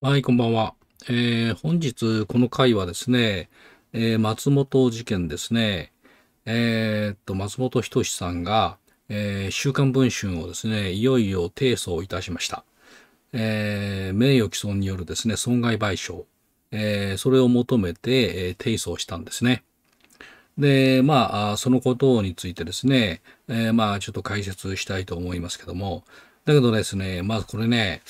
はい、こんばんは。えー、本日、この回はですね、えー、松本事件ですね。えー、っと、松本人志さんが、えー、週刊文春をですね、いよいよ提訴いたしました。えー、名誉毀損によるですね、損害賠償。えー、それを求めて、えー、提訴したんですね。で、まあ、そのことについてですね、えー、まあ、ちょっと解説したいと思いますけども、だけどですね、まあこれね、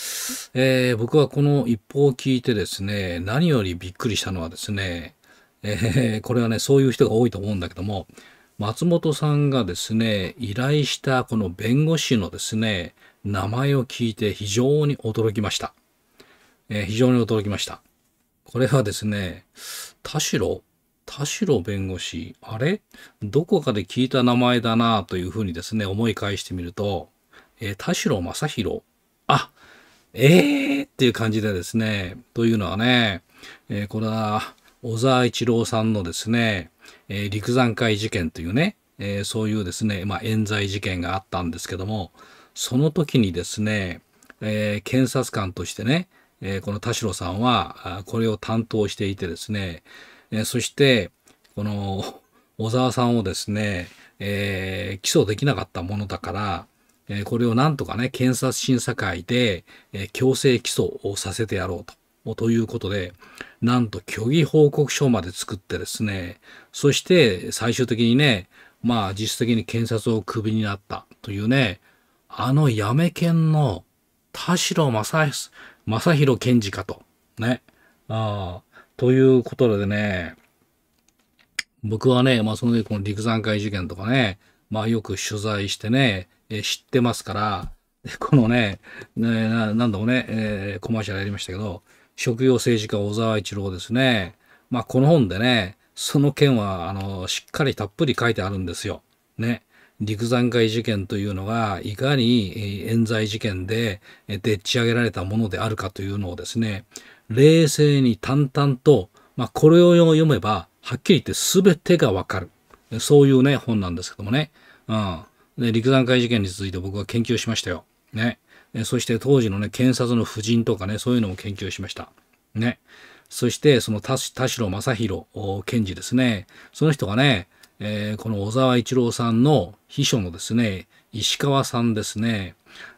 えー、僕はこの一報を聞いてですね、何よりびっくりしたのはですね、えー、これはね、そういう人が多いと思うんだけども、松本さんがですね、依頼したこの弁護士のですね、名前を聞いて非常に驚きました。えー、非常に驚きました。これはですね、田代、田代弁護士、あれどこかで聞いた名前だなというふうにですね、思い返してみると、えー、田代正宏。あ、ええー、っていう感じでですね、というのはね、えー、これは小沢一郎さんのですね、えー、陸山会事件というね、えー、そういうですね、まあ、冤罪事件があったんですけども、その時にですね、えー、検察官としてね、えー、この田代さんはこれを担当していてですね、えー、そしてこの小沢さんをですね、えー、起訴できなかったものだから、えこれをなんとかね、検察審査会で、え強制起訴をさせてやろうと。ということで、なんと虚偽報告書まで作ってですね、そして最終的にね、まあ実質的に検察をクビになったというね、あのやめ犬の田代正正宏検事かと。ね。ああ、ということでね、僕はね、まあその時この陸山会事件とかね、まあよく取材してね、え知ってますから、このね、ね何度もね、えー、コマーシャルやりましたけど、職業政治家小沢一郎ですね。まあ、この本でね、その件は、あの、しっかりたっぷり書いてあるんですよ。ね。陸山会事件というのが、いかに冤罪事件ででっち上げられたものであるかというのをですね、冷静に淡々と、まあ、これを読めば、はっきり言って全てがわかる。そういうね、本なんですけどもね。うん。で、陸山会事件について僕は研究しましたよ。ね。そして当時のね、検察の夫人とかね、そういうのも研究しました。ね。そして、その田代正宏検事ですね。その人がね、えー、この小沢一郎さんの秘書のですね、石川さんですね。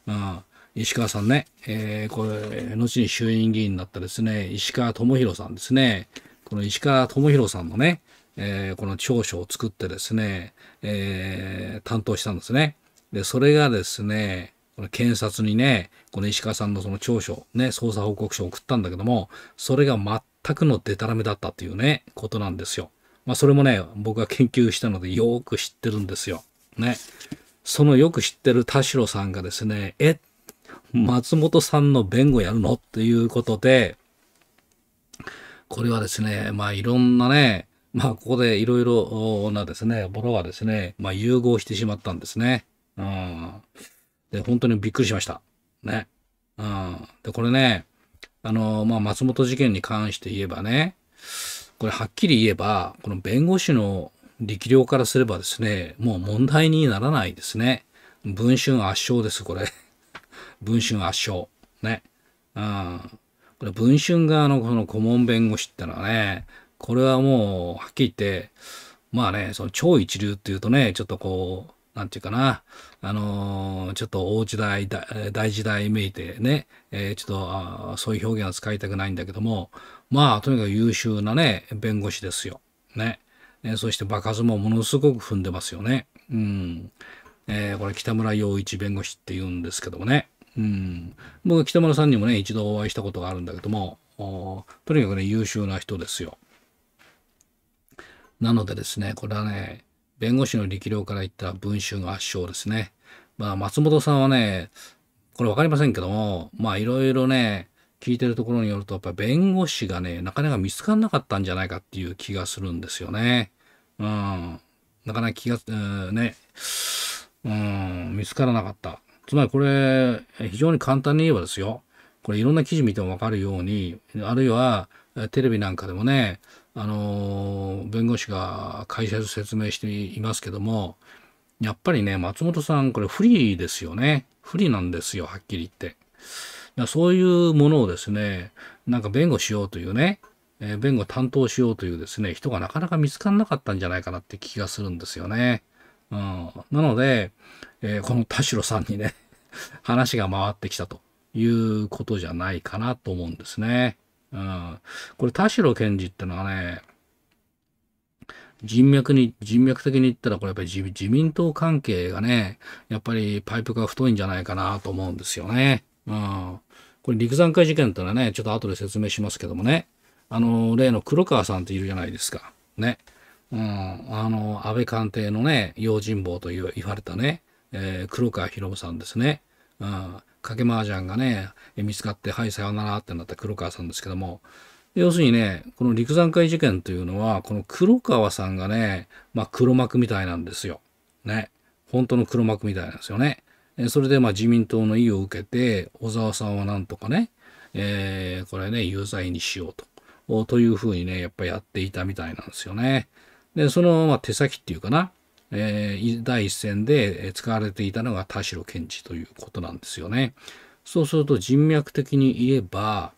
うん、石川さんね、えー、これ、後に衆院議員になったですね、石川智弘さんですね。この石川智弘さんのね、えー、この長所を作ってですね、えー、担当したんですね。で、それがですね、この検察にね、この石川さんのその長所、ね、捜査報告書を送ったんだけども、それが全くのデタラメだったというね、ことなんですよ。まあ、それもね、僕が研究したのでよく知ってるんですよ。ね。そのよく知ってる田代さんがですね、え、松本さんの弁護やるのっていうことで、これはですね、まあいろんなね、まあ、ここでいろいろなですね、ものがですね、まあ、融合してしまったんですね。うん。で、本当にびっくりしました。ね。うん。で、これね、あの、まあ、松本事件に関して言えばね、これはっきり言えば、この弁護士の力量からすればですね、もう問題にならないですね。文春圧勝です、これ。文春圧勝。ね。うん。これ文春側のこの顧問弁護士ってのはね、これはもう、はっきり言って、まあね、その超一流っていうとね、ちょっとこう、なんていうかな、あのー、ちょっと大時代、大時代めいてね、えー、ちょっとあそういう表現は使いたくないんだけども、まあ、とにかく優秀なね、弁護士ですよ。ね。えそして場数もものすごく踏んでますよね。うん。えー、これ北村洋一弁護士って言うんですけどもね。うん。僕、北村さんにもね、一度お会いしたことがあるんだけども、とにかくね、優秀な人ですよ。なのでですね、これはね、弁護士の力量から言った文春圧勝ですね。まあ、松本さんはね、これ分かりませんけども、まあ、いろいろね、聞いてるところによると、やっぱり弁護士がね、なかなか見つからなかったんじゃないかっていう気がするんですよね。うん。なかなか気が、ね、うん、見つからなかった。つまりこれ、非常に簡単に言えばですよ。これいろんな記事見てもわかるように、あるいはテレビなんかでもね、あの弁護士が解説説明していますけどもやっぱりね松本さんこれ不利ですよね不利なんですよはっきり言ってだそういうものをですねなんか弁護しようというね、え弁護担当しようというですね人がなかなか見つからなかったんじゃないかなって気がするんですよね、うん、なので、えー、この田代さんにね 話が回ってきたということじゃないかなと思うんですね。うん。これ田代賢治ってのはね、人脈に、人脈的に言ったら、これやっぱり自民党関係がね、やっぱりパイプが太いんじゃないかなと思うんですよね。うん。これ陸山会事件ってのはね、ちょっと後で説明しますけどもね、あの、例の黒川さんっているじゃないですか。ね。うん。あの、安倍官邸のね、用心棒と言われたね、えー、黒川博さんですね。うん。賭け麻雀がね、見つかって、はい、さよならってなった黒川さんですけども、要するにね、この陸山会事件というのは、この黒川さんがね、まあ黒幕みたいなんですよ。ね。本当の黒幕みたいなんですよね。それでまあ自民党の意を受けて、小沢さんはなんとかね、えー、これね、有罪にしようと。というふうにね、やっぱりやっていたみたいなんですよね。で、その、まあ、手先っていうかな、えー、第一線で使われていたのが田代賢治ということなんですよね。そうすると人脈的に言えば、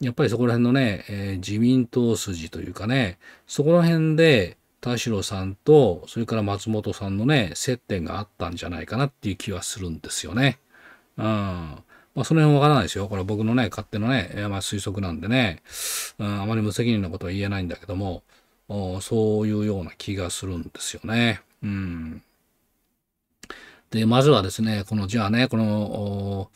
やっぱりそこら辺のね、えー、自民党筋というかね、そこら辺で田代さんと、それから松本さんのね、接点があったんじゃないかなっていう気はするんですよね。うん。まあ、その辺わからないですよ。これは僕のね、勝手のね、まあ、推測なんでね、うん、あまり無責任なことは言えないんだけども、そういうような気がするんですよね。うん。で、まずはですね、この、じゃあね、この、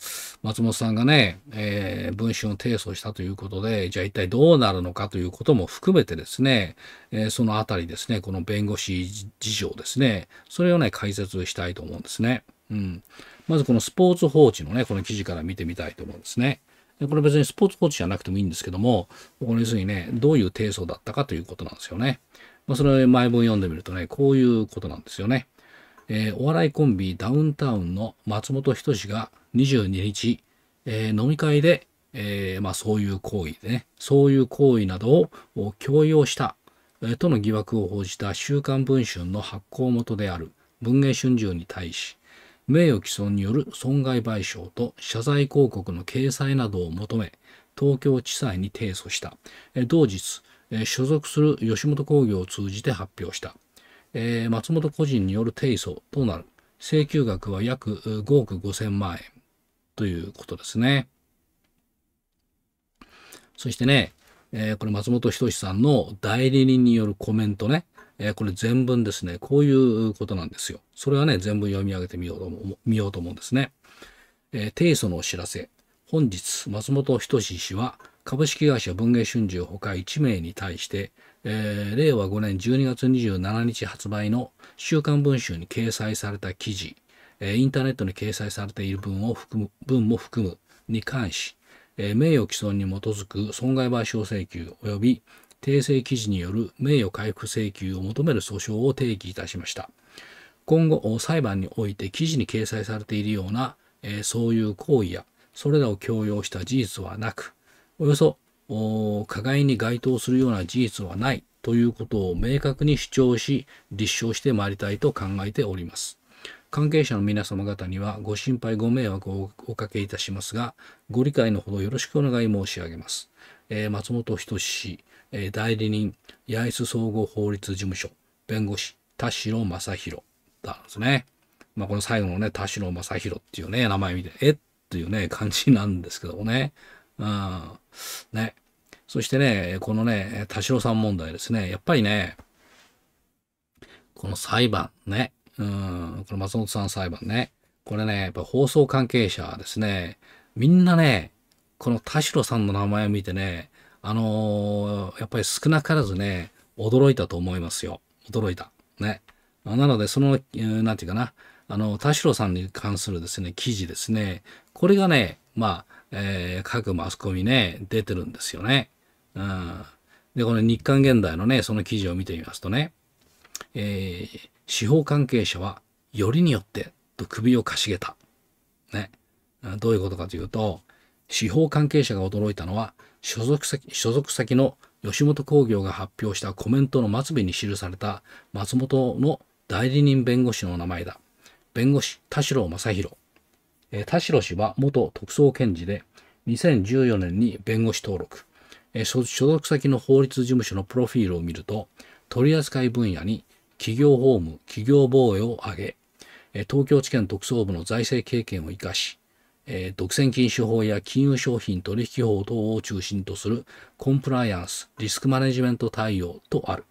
松本さんがね、えー、文春を提訴したということで、じゃあ一体どうなるのかということも含めてですね、えー、そのあたりですね、この弁護士事情ですね、それをね、解説したいと思うんですね。うん。まずこのスポーツ報知のね、この記事から見てみたいと思うんですね。でこれ別にスポーツ報知じゃなくてもいいんですけども、これ要するにね、どういう提訴だったかということなんですよね。まあ、それ前文読んでみるとね、こういうことなんですよね。えー、お笑いコンビダウンタウンの松本人志が22日、えー、飲み会で、えー、まあ、そういう行為でね、そういう行為などを強要した、えとの疑惑を報じた週刊文春の発行元である文藝春秋に対し、名誉毀損による損害賠償と謝罪広告の掲載などを求め、東京地裁に提訴した。え同日、え所属する吉本興業を通じて発表した、え松本個人による提訴となる請求額は約5億5000万円ということですねそしてね、えこれ松本人志さんの代理人によるコメントね、えこれ全文ですね。こういうことなんですよ。それはね、全文読み上げてみようと思見ようと思うんですね。えー、提訴のお知らせ。本日、松本人志氏は、株式会社文藝春秋ほか1名に対して、えー、令和5年12月27日発売の週刊文春に掲載された記事、えー、インターネットに掲載されている文を含む、文も含むに関し、えー、名誉毀損に基づく損害賠償請求及び訂正記事による名誉回復請求を求める訴訟を提起いたしました。今後、裁判において記事に掲載されているような、えー、そういう行為や、それらを強要した事実はなく、およそ加害に該当するような事実はないということを明確に主張し立証してまいりたいと考えております。関係者の皆様方にはご心配ご迷惑をおかけいたしますが、ご理解のほどよろしくお願い申し上げます。えー、松本人志氏、えー、代理人、八重洲総合法律事務所、弁護士、田代正宏だんですね。まあ、この最後のね、田代正宏っていうね、名前見て、えっていうね、感じなんですけどもね。うん。ね。そしてね、このね、田代さん問題ですね。やっぱりね、この裁判ね、うん、この松本さん裁判ね、これね、やっぱ放送関係者ですね、みんなね、この田代さんの名前を見てね、あのー、やっぱり少なからずね、驚いたと思いますよ。驚いた。ね。なので、その、なんていうかな、あの、田代さんに関するですね、記事ですね、これがね、まあ、えー、各マスコミね、出てるんですよね。うん。で、この日刊現代のね、その記事を見てみますとね、えー、司法関係者は、よりによってと首をかしげた。ね。どういうことかというと、司法関係者が驚いたのは、所属先所属先の吉本興業が発表したコメントの末尾に記された松本の代理人弁護士の名前だ。弁護士、田代正宏。田代氏は元特捜検事で、2014年に弁護士登録、所属先の法律事務所のプロフィールを見ると、取扱分野に企業法務、企業防衛を挙げ、東京地検特捜部の財政経験を生かし、独占禁止法や金融商品取引法等を中心とするコンプライアンス、リスクマネジメント対応とある。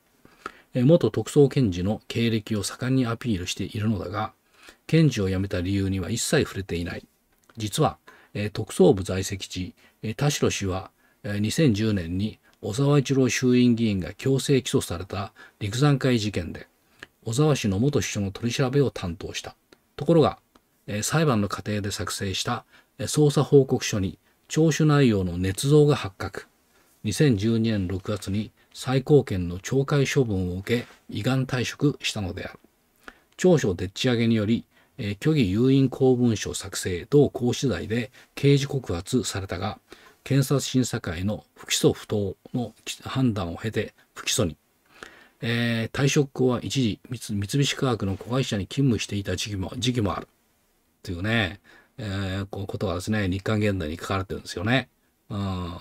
元特捜検事の経歴を盛んにアピールしているのだが、検事を辞めた理由には一切触れていない。実は、えー、特捜部在籍地、えー、田代氏は、えー、2010年に小沢一郎衆院議員が強制起訴された陸山会事件で、小沢氏の元秘書の取り調べを担当した。ところが、えー、裁判の過程で作成した捜査報告書に聴取内容の捏造が発覚。2012年6月に最高検の懲戒処分を受け、依願退職したのである。長所でっち上げにより、えー、虚偽誘引公文書作成同行使罪で刑事告発されたが、検察審査会の不起訴不当の判断を経て不起訴に。えー、退職後は一時三菱化学の子会社に勤務していた時期も時期もある。というね、えー、こうことがですね、日刊現代に書かれてるんですよね。うん。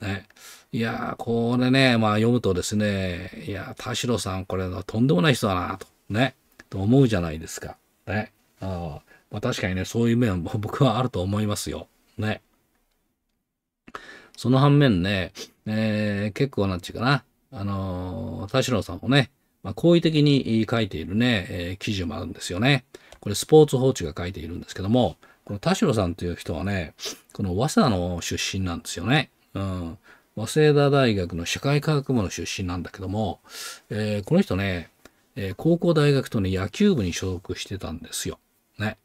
ね。いやこれね、まあ読むとですね、いや田代さん、これはとんでもない人だなと、ね、と思うじゃないですか。ね。あまあ、確かにね、そういう面も 僕はあると思いますよ。ね。その反面ね、えー、結構なんちゅうかな、あのー、田代さんをね、まあ、好意的に書いているね、えー、記事もあるんですよね。これスポーツ報知が書いているんですけども、この田代さんという人はね、この早稲田の出身なんですよね。うん。早稲田大学の社会科学部の出身なんだけども、えー、この人ね、えー、高校大学とね、野球部に所属してたんですよ。ね。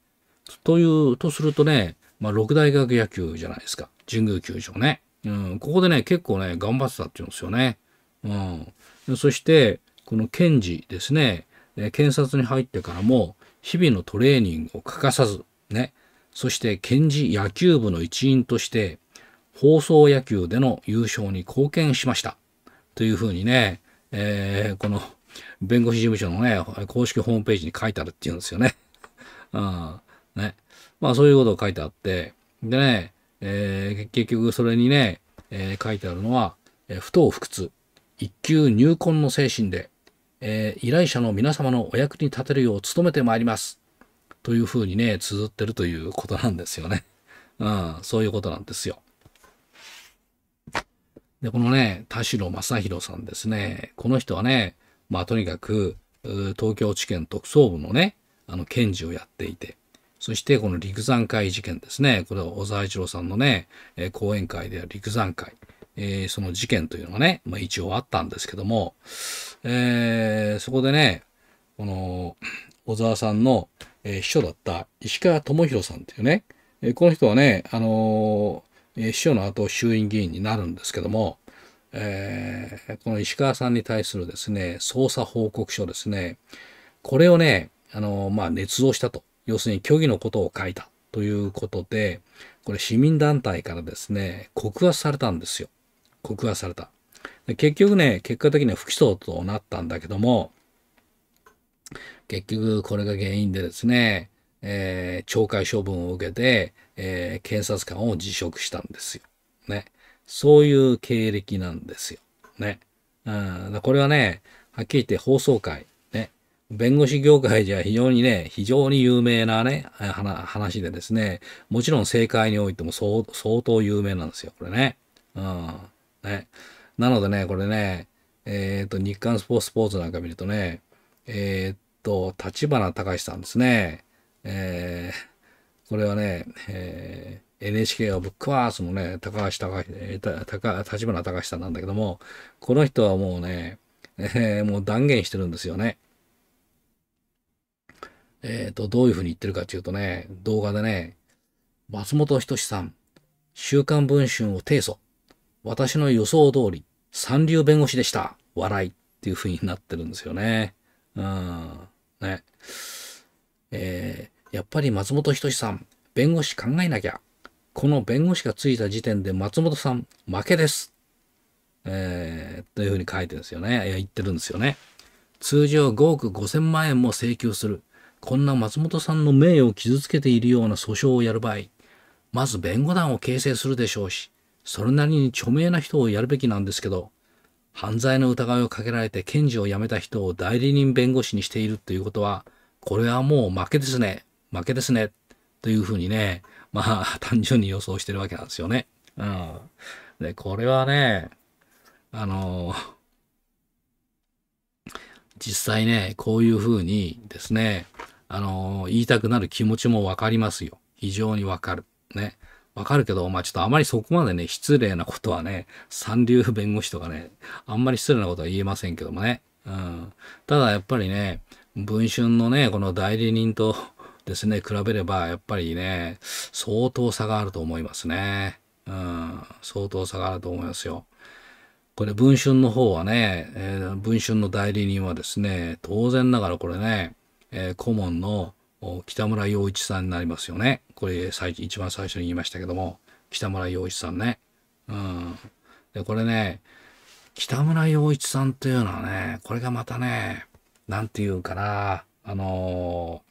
という、とするとね、まあ、六大学野球じゃないですか。神宮球場ね。うん、ここでね、結構ね、頑張ってたって言うんですよね。うん。そして、この検事ですね、えー、検察に入ってからも、日々のトレーニングを欠かさず、ね。そして、検事野球部の一員として、放送野球での優勝に貢献しました。というふうにね、えー、この弁護士事務所のね、公式ホームページに書いてあるって言うんですよね。うん。ね。まあそういうことを書いてあって、でね、えー、結局それにね、えー、書いてあるのは、えー、不当不屈、一級入魂の精神で、えー、依頼者の皆様のお役に立てるよう努めてまいります。というふうにね、綴ってるということなんですよね。うん、そういうことなんですよ。で、このね、田代正宏さんですね。この人はね、まあ、とにかく、東京地検特捜部のね、あの、検事をやっていて、そしてこの陸山会事件ですね、これは小沢一郎さんのね、えー、講演会である陸山会、えー、その事件というのがね、まあ、一応あったんですけども、えー、そこでね、この、小沢さんの、えー、秘書だった石川智弘さんというね、えー、この人はね、あのー、秘書の後衆院議員になるんですけども、えー、この石川さんに対するですね、捜査報告書ですね、これをね、あの、まあ、捏造したと。要するに虚偽のことを書いたということで、これ市民団体からですね、告発されたんですよ。告発された。で結局ね、結果的には不起訴となったんだけども、結局これが原因でですね、えー、懲戒処分を受けて、えー、検察官を辞職したんですよ。ね。そういう経歴なんですよ。ね。うん、これはね、はっきり言って放送会、ね、弁護士業界じゃ非常にね、非常に有名なね、話でですね、もちろん政界においても相当有名なんですよ、これね。うん。ね。なのでね、これね、えっ、ー、と、日刊スポーツなんか見るとね、えっ、ー、と、立花隆さんですね。えー、これはね、えー NHK はぶっ壊すのね、高橋高橋、えー、高、立花隆さんなんだけども、この人はもうね、えー、もう断言してるんですよね。えっ、ー、と、どういうふうに言ってるかっていうとね、動画でね、松本人志さん、週刊文春を提訴。私の予想通り、三流弁護士でした。笑いっていうふうになってるんですよね。うん。ね。えー、やっぱり松本人志さん、弁護士考えなきゃ。この弁護士がついた時点で松本さん負けです。えー、というふうに書いてるんですよね。いや、言ってるんですよね。通常5億5000万円も請求する。こんな松本さんの名誉を傷つけているような訴訟をやる場合、まず弁護団を形成するでしょうし、それなりに著名な人をやるべきなんですけど、犯罪の疑いをかけられて検事を辞めた人を代理人弁護士にしているということは、これはもう負けですね。負けですね。というふうにね、まあ、単純に予想してるわけなんですよね。うん。で、これはね、あの実際ね、こういうふうにですね、あの言いたくなる気持ちもわかりますよ。非常にわかる。ね。わかるけど、まあちょっとあまりそこまでね、失礼なことはね、三流弁護士とかね、あんまり失礼なことは言えませんけどもね。うん。ただやっぱりね、文春のね、この代理人とですね、比べれば、やっぱりね、相当差があると思いますね。うん、相当差があると思いますよ。これ、文春の方はね、えー、文春の代理人はですね、当然ながらこれね、えー、顧問の北村洋一さんになりますよね。これ最、一番最初に言いましたけども、北村洋一さんね。うん。で、これね、北村洋一さんというのはね、これがまたね、なんていうかな、あの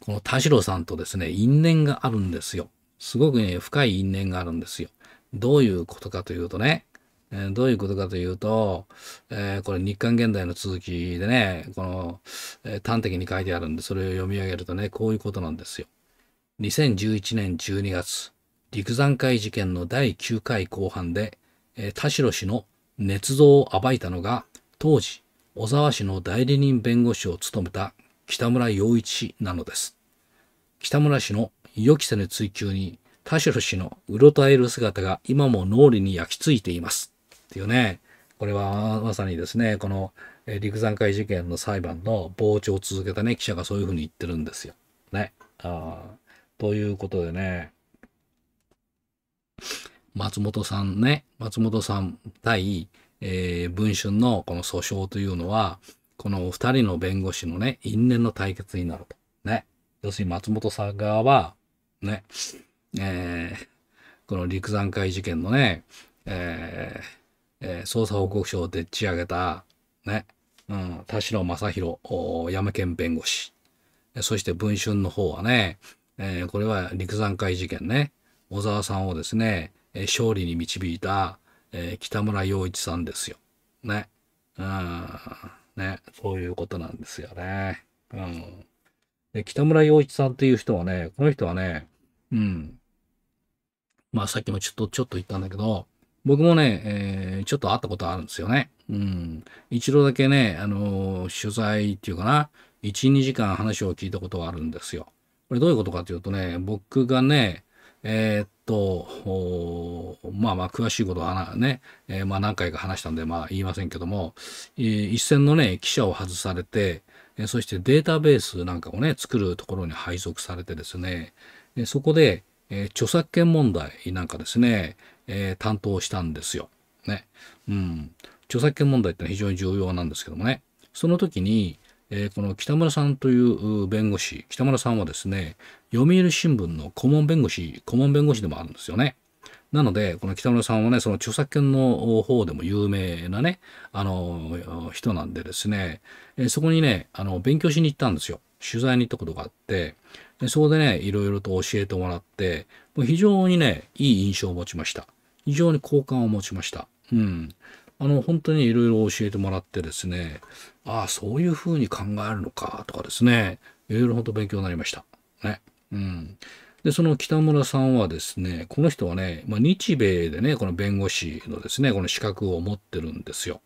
この田代さんとですね、因縁があるんですよ。すごくね、深い因縁があるんですよ。どういうことかというとね、えー、どういうことかというと、えー、これ日刊現代の続きでね、この、えー、端的に書いてあるんで、それを読み上げるとね、こういうことなんですよ。2011年12月、陸山会事件の第9回後半で、えー、田代氏の捏造を暴いたのが、当時、小沢氏の代理人弁護士を務めた北村洋一氏なのです。北村氏の予期せぬ追求に田代氏のうろたえる姿が今も脳裏に焼き付いています。っていうね、これはまさにですね、この陸山会事件の裁判の傍聴を続けたね、記者がそういうふうに言ってるんですよ。ね。あということでね、松本さんね、松本さん対、えー、文春のこの訴訟というのは、このお二人の弁護士のね、因縁の対決になると。ね。要するに松本さん側は、ね、えー、この陸山会事件のね、えーえー、捜査報告書をでっち上げた、ね、うん、田代正宏、山県弁護士。そして文春の方はね、えー、これは陸山会事件ね、小沢さんをですね、勝利に導いた、えー、北村洋一さんですよ。ね。うんね、そういうことなんですよね。うん。で、北村洋一さんっていう人はね、この人はね、うん。まあさっきもちょっと、ちょっと言ったんだけど、僕もね、えー、ちょっと会ったことあるんですよね。うん。一度だけね、あのー、取材っていうかな、1、2時間話を聞いたことがあるんですよ。これどういうことかというとね、僕がね、えー、っと、まあまあ、詳しいことはね、えー、まあ何回か話したんで、まあ言いませんけども、一線のね、記者を外されて、そしてデータベースなんかをね、作るところに配属されてですね、そこで、えー、著作権問題なんかですね、えー、担当したんですよ。ね。うん。著作権問題って非常に重要なんですけどもね。その時に、えー、この北村さんという弁護士、北村さんはですね、読売新聞の顧問弁護士、顧問弁護士でもあるんですよね。なので、この北村さんはね、その著作権の方でも有名なね、あの、人なんでですね、えそこにね、あの、勉強しに行ったんですよ。取材に行ったことがあって、でそこでね、いろいろと教えてもらって、もう非常にね、いい印象を持ちました。非常に好感を持ちました。うん。あの、本当にいろいろ教えてもらってですね、ああ、そういうふうに考えるのか、とかですね、いろいろ本当勉強になりました。ね。うん。で、その北村さんはですね、この人はね、まあ、日米でね、この弁護士のですね、この資格を持ってるんですよ。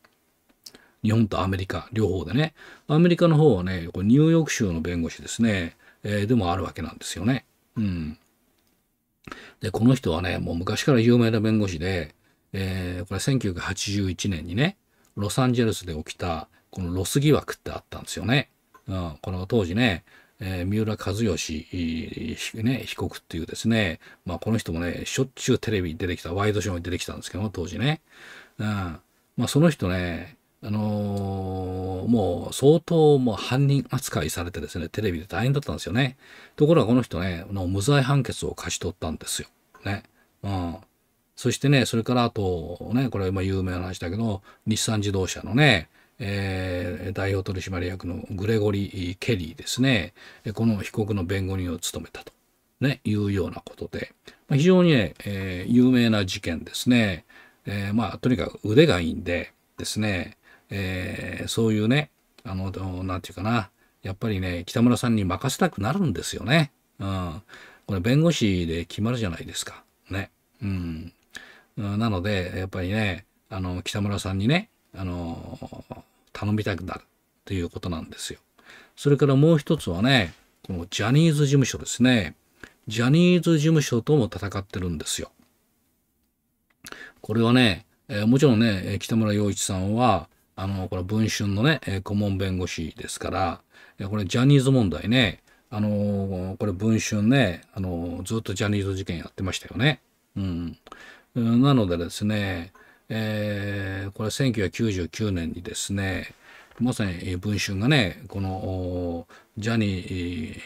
日本とアメリカ、両方でね。アメリカの方はね、これニューヨーク州の弁護士ですね、えー、でもあるわけなんですよね。うん。で、この人はね、もう昔から有名な弁護士で、えー、これ1981年にね、ロサンゼルスで起きたこのロス疑惑ってあったんですよね。うん、この当時ね、えー、三浦和義、ね、被告っていうですね、まあ、この人もね、しょっちゅうテレビに出てきた、ワイドショーに出てきたんですけども、当時ね。うんまあ、その人ね、あのー、もう相当もう犯人扱いされてですね、テレビで大変だったんですよね。ところがこの人ね、の無罪判決を勝ち取ったんですよ。ね。うん。そしてね、それからあと、ね、これ、ま有名な話だけど、日産自動車のね、えー、代表取締役のグレゴリー・ケリーですね、この被告の弁護人を務めたと、ね、いうようなことで、まあ、非常にね、えー、有名な事件ですね。えー、まあ、とにかく腕がいいんでですね、えー、そういうね、あの、なんていうかな、やっぱりね、北村さんに任せたくなるんですよね。うん。これ弁護士で決まるじゃないですか。ね。うん。なので、やっぱりね、あの、北村さんにね、あの頼みたくなるということなんですよ。それからもう一つはね、このジャニーズ事務所ですね。ジャニーズ事務所とも戦ってるんですよ。これはね、えもちろんね、北村洋一さんは、あの、これ文春のね、顧問弁護士ですから、これジャニーズ問題ね、あのこれ文春ね、あのずっとジャニーズ事件やってましたよね。うん。なのでですね、えー、これは1999年にですね、まさに文春がね、このジャニー、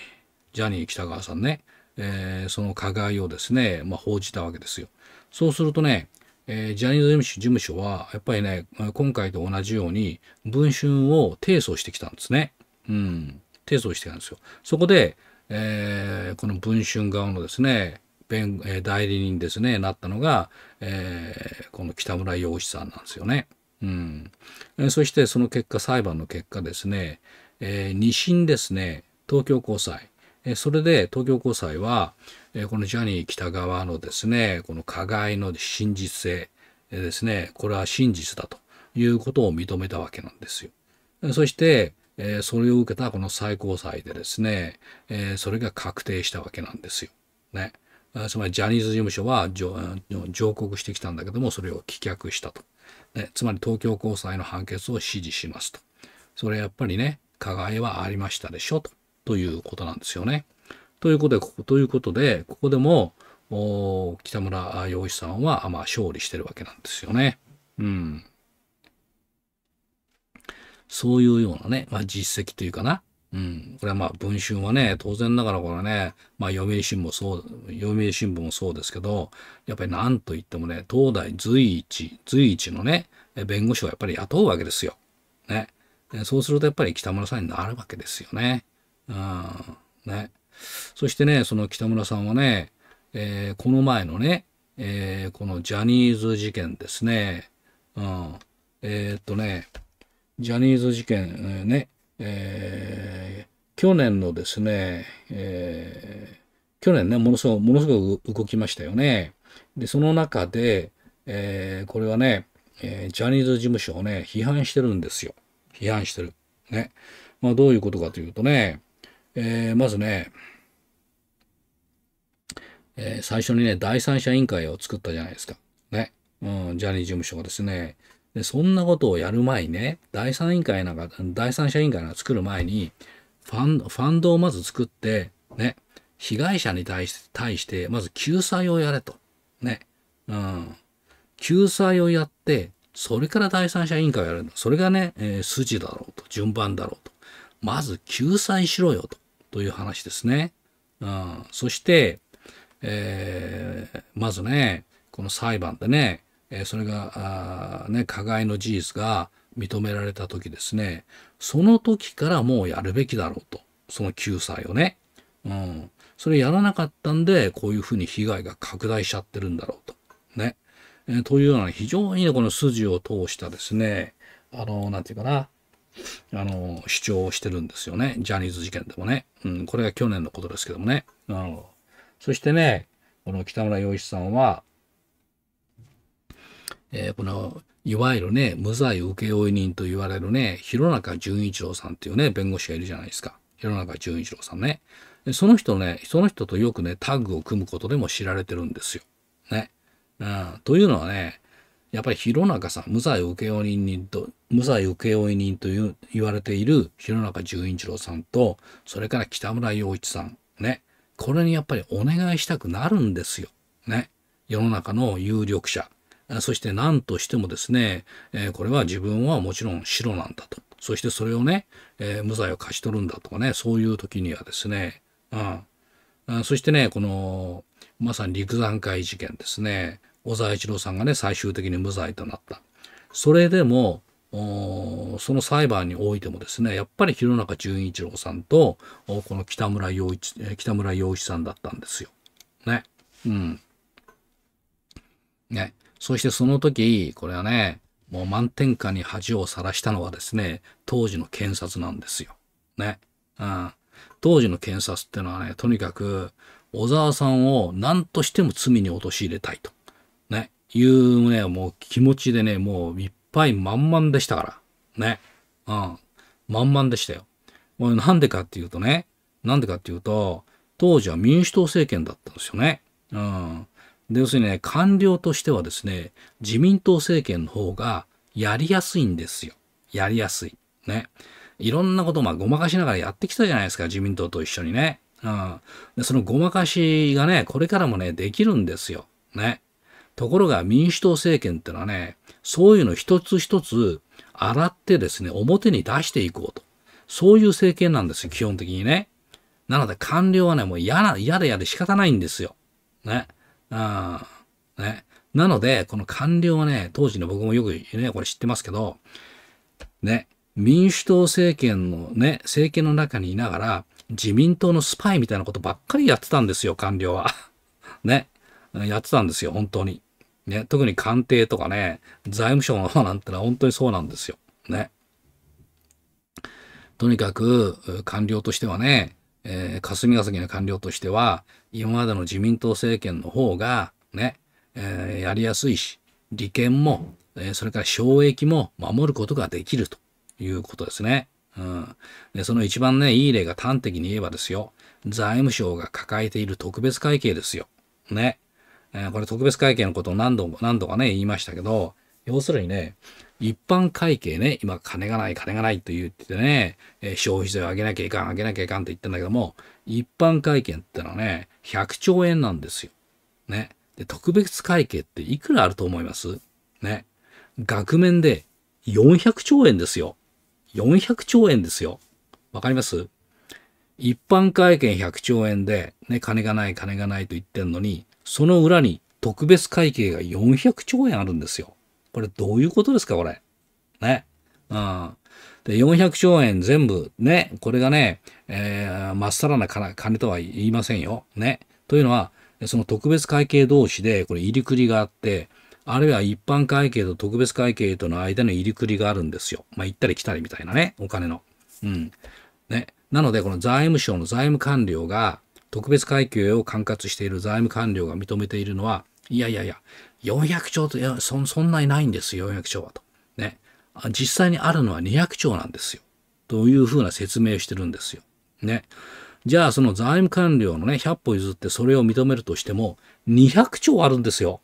ジャニー北川さんね、えー、その加害をですね、まあ、報じたわけですよ。そうするとね、えー、ジャニーズ事務所は、やっぱりね、今回と同じように、文春を提訴してきたんですね。うん。提訴してきたんですよ。そこで、えー、この文春側のですね、弁え代理人ですね、なったのが、えー、この北村洋一さんなんですよね。うん。そしてその結果、裁判の結果ですね、えー、2審ですね、東京高裁。えそれで東京高裁は、えこのジャニー喜多川のですね、この加害の真実性ですね、これは真実だということを認めたわけなんですよ。そして、えそれを受けたこの最高裁でですね、えそれが確定したわけなんですよ。ね。つまりジャニーズ事務所は上告してきたんだけども、それを棄却したと。ね、つまり東京高裁の判決を支持しますと。それやっぱりね、加害はありましたでしょとということなんですよね。ということで、ここということで、ここでも、北村洋一さんは、まあ、勝利してるわけなんですよね。うん。そういうようなね、まあ、実績というかな、うん。これはまあ、文春はね、当然ながらこれね、まあ、読売新聞もそう、読売新聞もそうですけど、やっぱりなんと言ってもね、東大随一、随一のね、弁護士をやっぱり雇うわけですよ。ね。そうするとやっぱり北村さんになるわけですよね。うん。ね。そしてね、その北村さんはね、えー、この前のね、えー、このジャニーズ事件ですね。うん。えー、っとね、ジャニーズ事件、えー、ね、えー、去年のですね、えー、去年ね、ものすごく、ものすごく動きましたよね。で、その中で、えー、これはね、えー、ジャニーズ事務所をね、批判してるんですよ。批判してる。ね。まあ、どういうことかというとね、えー、まずね、えー、最初にね、第三者委員会を作ったじゃないですか。ね。うん、ジャニー事務所がですね、で、そんなことをやる前にね、第三委員会なんか、第三者委員会なんか作る前に、ファン、ファンドをまず作って、ね、被害者に対して、対して、まず救済をやれと。ね。うん。救済をやって、それから第三者委員会をやるんだ。それがね、えー、筋だろうと、順番だろうと。まず救済しろよと、という話ですね。うん。そして、えー、まずね、この裁判でね、えそれが、ね、加害の事実が認められた時ですね、その時からもうやるべきだろうと。その救済をね。うん。それやらなかったんで、こういうふうに被害が拡大しちゃってるんだろうと。ね。えー、というような非常にね、この筋を通したですね、あの、なんていうかな、あの、主張をしてるんですよね。ジャニーズ事件でもね。うん、これが去年のことですけどもね。うん。そしてね、この北村洋一さんは、えー、このいわゆるね無罪請負人と言われるね弘中純一郎さんっていうね弁護士がいるじゃないですか弘中純一郎さんねその人ねその人とよくねタッグを組むことでも知られてるんですよ。ね。うん、というのはねやっぱり弘中さん無罪請負人と無罪請負人という言われている弘中純一郎さんとそれから北村陽一さんねこれにやっぱりお願いしたくなるんですよ。ね。世の中の有力者そして何としてもですね、えこれは自分はもちろん白なんだと。そしてそれをね、え無罪を勝ち取るんだとかね、そういう時にはですね、うん。そしてね、この、まさに陸山会事件ですね。小沢一郎さんがね、最終的に無罪となった。それでも、その裁判においてもですね、やっぱり広中純一郎さんと、この北村洋一、北村洋一さんだったんですよ。ね。うん。ね。そしてその時、これはね、もう満天下に恥をさらしたのはですね、当時の検察なんですよ。ね。うん。当時の検察ってのはね、とにかく、小沢さんを何としても罪に陥れたいと。ね。いうね、もう気持ちでね、もういっぱい満々でしたから。ね。うん。満々でしたよ。もうなんでかっていうとね、なんでかっていうと、当時は民主党政権だったんですよね。うん。で要するにね、官僚としてはですね、自民党政権の方がやりやすいんですよ。やりやすい。ね。いろんなことまあごまかしながらやってきたじゃないですか、自民党と一緒にね。うん。でそのごまかしがね、これからもね、できるんですよ。ね。ところが民主党政権ってのはね、そういうの一つ一つ洗ってですね、表に出していこうと。そういう政権なんですよ、基本的にね。なので官僚はね、もう嫌な、嫌で嫌で仕方ないんですよ。ね。あね。なので、この官僚はね、当時の僕もよくね、これ知ってますけど、ね、民主党政権のね、政権の中にいながら、自民党のスパイみたいなことばっかりやってたんですよ、官僚は。ね。やってたんですよ、本当に。ね。特に官邸とかね、財務省の方なんてのは本当にそうなんですよ。ね。とにかく、官僚としてはね、えー、霞が関の官僚としては、今までの自民党政権の方が、ね、えー、やりやすいし、利権も、えー、それから省益も守ることができるということですね。うん。で、その一番ね、いい例が端的に言えばですよ、財務省が抱えている特別会計ですよ。ね。えー、これ特別会計のことを何度も何度かね、言いましたけど、要するにね、一般会計ね、今金がない金がないと言っててね、えー、消費税を上げなきゃいかん、上げなきゃいかんと言ってんだけども、一般会計ってのはね、100兆円なんですよ。ね。で、特別会計っていくらあると思いますね。額面で400兆円ですよ。400兆円ですよ。わかります一般会計100兆円で、ね、金がない金がないと言ってんのに、その裏に特別会計が400兆円あるんですよ。これどういうことですか、これ。ね。うん。で、400兆円全部、ね、これがね、えー、まっさらな金とは言いませんよ。ね。というのは、その特別会計同士で、これ入りくりがあって、あるいは一般会計と特別会計との間の入りくりがあるんですよ。まあ、行ったり来たりみたいなね、お金の。うん。ね。なので、この財務省の財務官僚が、特別会計を管轄している財務官僚が認めているのは、いやいやいや、400兆と、いやそ、そんなにないんですよ、400兆はと。ね。実際にあるのは200兆なんですよ。というふうな説明をしてるんですよ。ね。じゃあ、その財務官僚のね、100歩譲ってそれを認めるとしても、200兆あるんですよ。